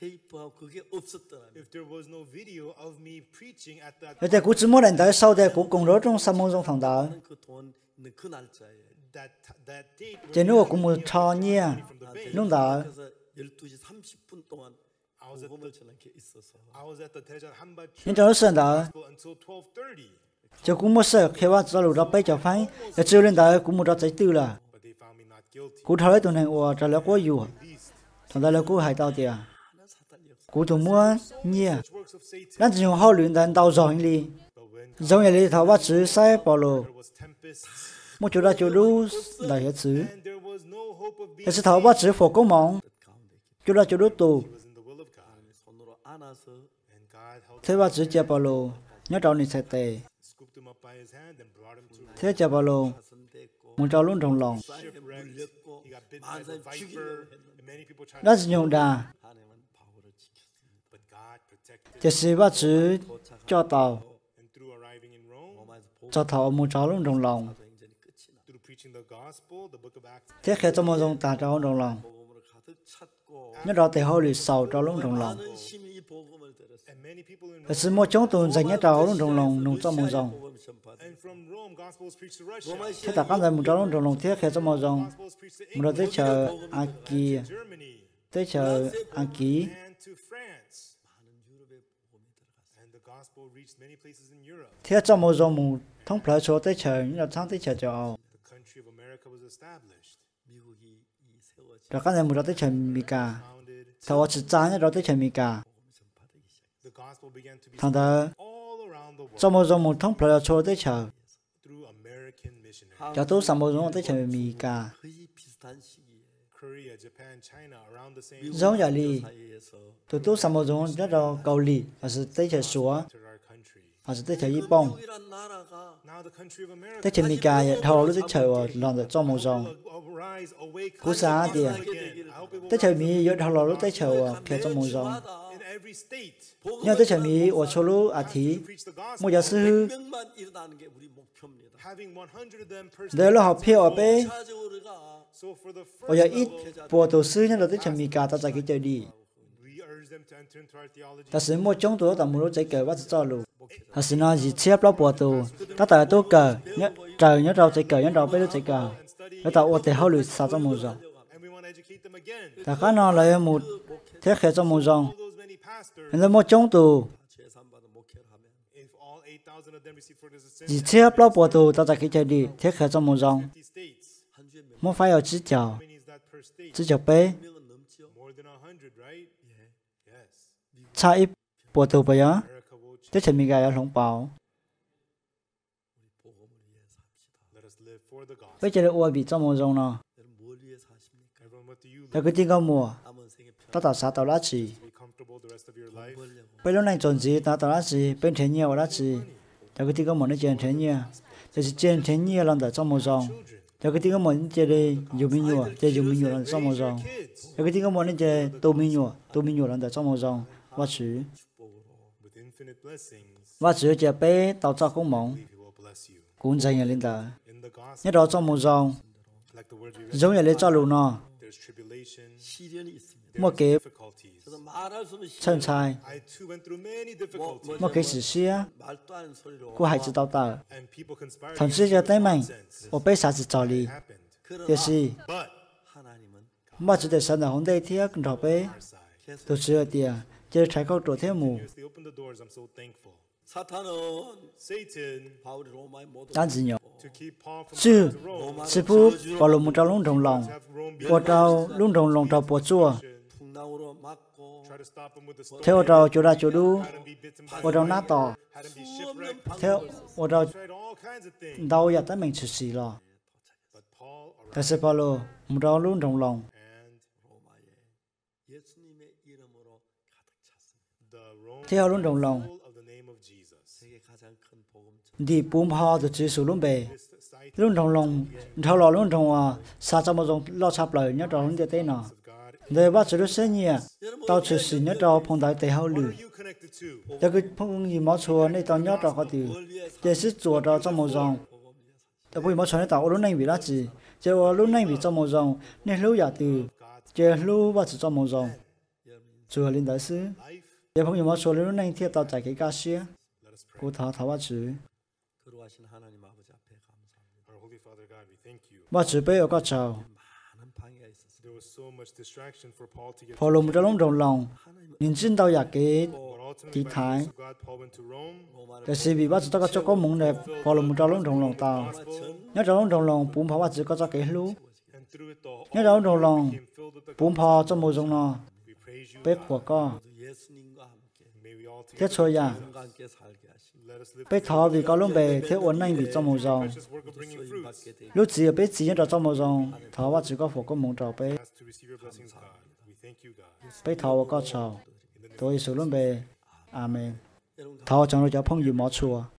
people could get upset if there
was no video of me
preaching at that. 이제 그 주말엔 날 cũng một 중 삼문종 상다. That that date. 제노 공무 천이 농다.
12시 30분 동안 복음을 전한 게 있어서. I
was at the lên
한밭. cũng
một
저 공무서 개와 절로 답해 저 파이. này ủa trả lời có dù thằng ta là cụ hại tao tiền cú thủ mua nhia à? đang chỉ hao luyện đàn đau giỏi đi giống như lý thảo bắt chữ sai bỏ lồ một chỗ đã chỗ đu là hết chữ hết chữ thảo bắt chữ phổ công mong chỗ đã chỗ đu tù thế bắt chữ chia bỏ lồ nhớ trò này sẽ tệ thế chia bỏ lồ muốn trò luôn trong lòng đã dùng đà จะสิว่าซื้อจอเตาจอเตามูจอลงตรงลองเทียแค่จะมองตาจอลงตรงลอง nhất đó thì họ lì sầu cho luôn trong lòng và sự một chúng tôi dành nhất đó luôn trong lòng nung cho một dòng thế ta cảm thấy một đó luôn trong lòng thiết khi cho một dòng một đó tới chờ Aki tới chờ Aki theo cho mô dô mù thông phở số tới chờ những lập sáng tới chờ châu Âu. Rồi các nền đó tới chờ mì cả. Thầu chỉ trang nhất đó tới chờ mì cả. Thằng đó, cho mô dô mù thông phở số tới chờ. Cho tôi sẵn mô dô tới chờ mì cả.
Giống vậy đi,
tụi tôi sẵn mô dô nhất đó cầu lì, và sự tới chờ xuống. อาจจะได้ใช้ยี่ปุงแต่ฉันมีการเท่าเราจะใช้ว่าลองจะจอมมือจองกูสาเดียแต่ฉัมียอดเท่าเราได้ใชว่าเพียงจอมมือจองเนี่ยแต่มีว่าชัลุอาทิมุยาซื้อแล้วเราเพียวไปโ่ายาอีกปวดตัวซึ่งเราได้ใันมีการตัดใจกิจดี ta sẽ mua chống tổ ta mua chạy cờ bắt cho lù ta sẽ nói gì chép lóc bùa tù ta tại tôi cờ nhớ trời nhớ đầu chạy cờ nhớ đầu bây giờ chạy cờ ta tạo ô tê hậu lùi sao trong mua rồi ta khá nó là một thế khẽ trong mua rong nên là mua chống tổ chỉ chép lóc bùa tù ta chạy cái chạy đi thế khẽ trong mua rong mua phải ở chỉ chào chỉ chào bé cha ít bộ tù bây giờ chứ chẳng mình ở lòng bảo bây giờ là bị trong một dòng nào cái tiếng tin mùa ta tạo sao tạo lá chỉ bây giờ này chọn gì ta tạo lá chỉ bên thế nhiều lá chỉ là cứ tin có một nó chuyện thế nhiều ta chỉ chuyện thế nhiều làm tại trong một dòng ta cứ tin có một nó chơi đi dùng mình nhùa chơi dùng mình nhùa làm trong một dòng ta cứ tin có một nó chơi tô mình nhùa tô mình nhùa làm tại trong một dòng 我主，我主就俾斗作公網，管正嘅領導，一度做冇做，總有你做路呢，莫幾趁差，莫幾時事啊，故孩子到大，同事就對面，我俾啥子做你，就是莫只得神啊，紅地天啊，更頭俾，都只有啲啊。chơi trái câu trổ thế mù. Tan gì nhỉ? Sư, sư phụ bảo lộ một trao lũng đồng lòng, bảo trao lũng đồng lòng trao bỏ chua. Theo trao chỗ ra chỗ đu, bảo trao nát tỏ. Theo bảo trao đau dạ tới mình sự xì lò. Thầy sư bảo lộ một trao lũng đồng lòng. theo luôn đồng lòng. Đi bùm hoa từ chỉ số luôn bề. Luôn đồng lòng, thao lò luôn đồng à, sa cho một dòng lo chạp lời nhớ đó luôn địa tên nào. Để bắt chữ sẽ nhỉ, tao chỉ xin nhớ đó phong đại tế hao lử. Để cái phong gì mà chùa này tao nhớ đó có từ, để sức chùa đó trong một dòng. Để bùi mà chùa này tao luôn này bị lát gì, chỉ luôn này bị trong một dòng, nên lưu giả từ, chỉ lưu bắt chữ trong một dòng. Chùa linh đại sư. 有朋友们说了，那一天到在给感谢，故他他我主。
我只被有个找。
Paul lùng ra
lông rồng lòng, nhìn xin tao giả kế tí thái. Để xì vì bác tao có cho có mong đẹp, Paul lùng ra lông rồng lòng tao. Nhớ ra lông rồng lòng, bụng phá bác chỉ có cho kế lũ. Nhớ ra lông rồng lòng, bụng phá cho mùa rồng nọ, bếp của con thế chơi ya à. bây thọ vì có lúc bé thiết ổn anh vì trong màu dòng lúc chỉ ở bên chỉ nhận trong màu dòng thọ và chỉ có phổ có mong trào bây bé thọ có chào tôi số lúc bé amen thọ trong đó cháu phong dự mỏ chùa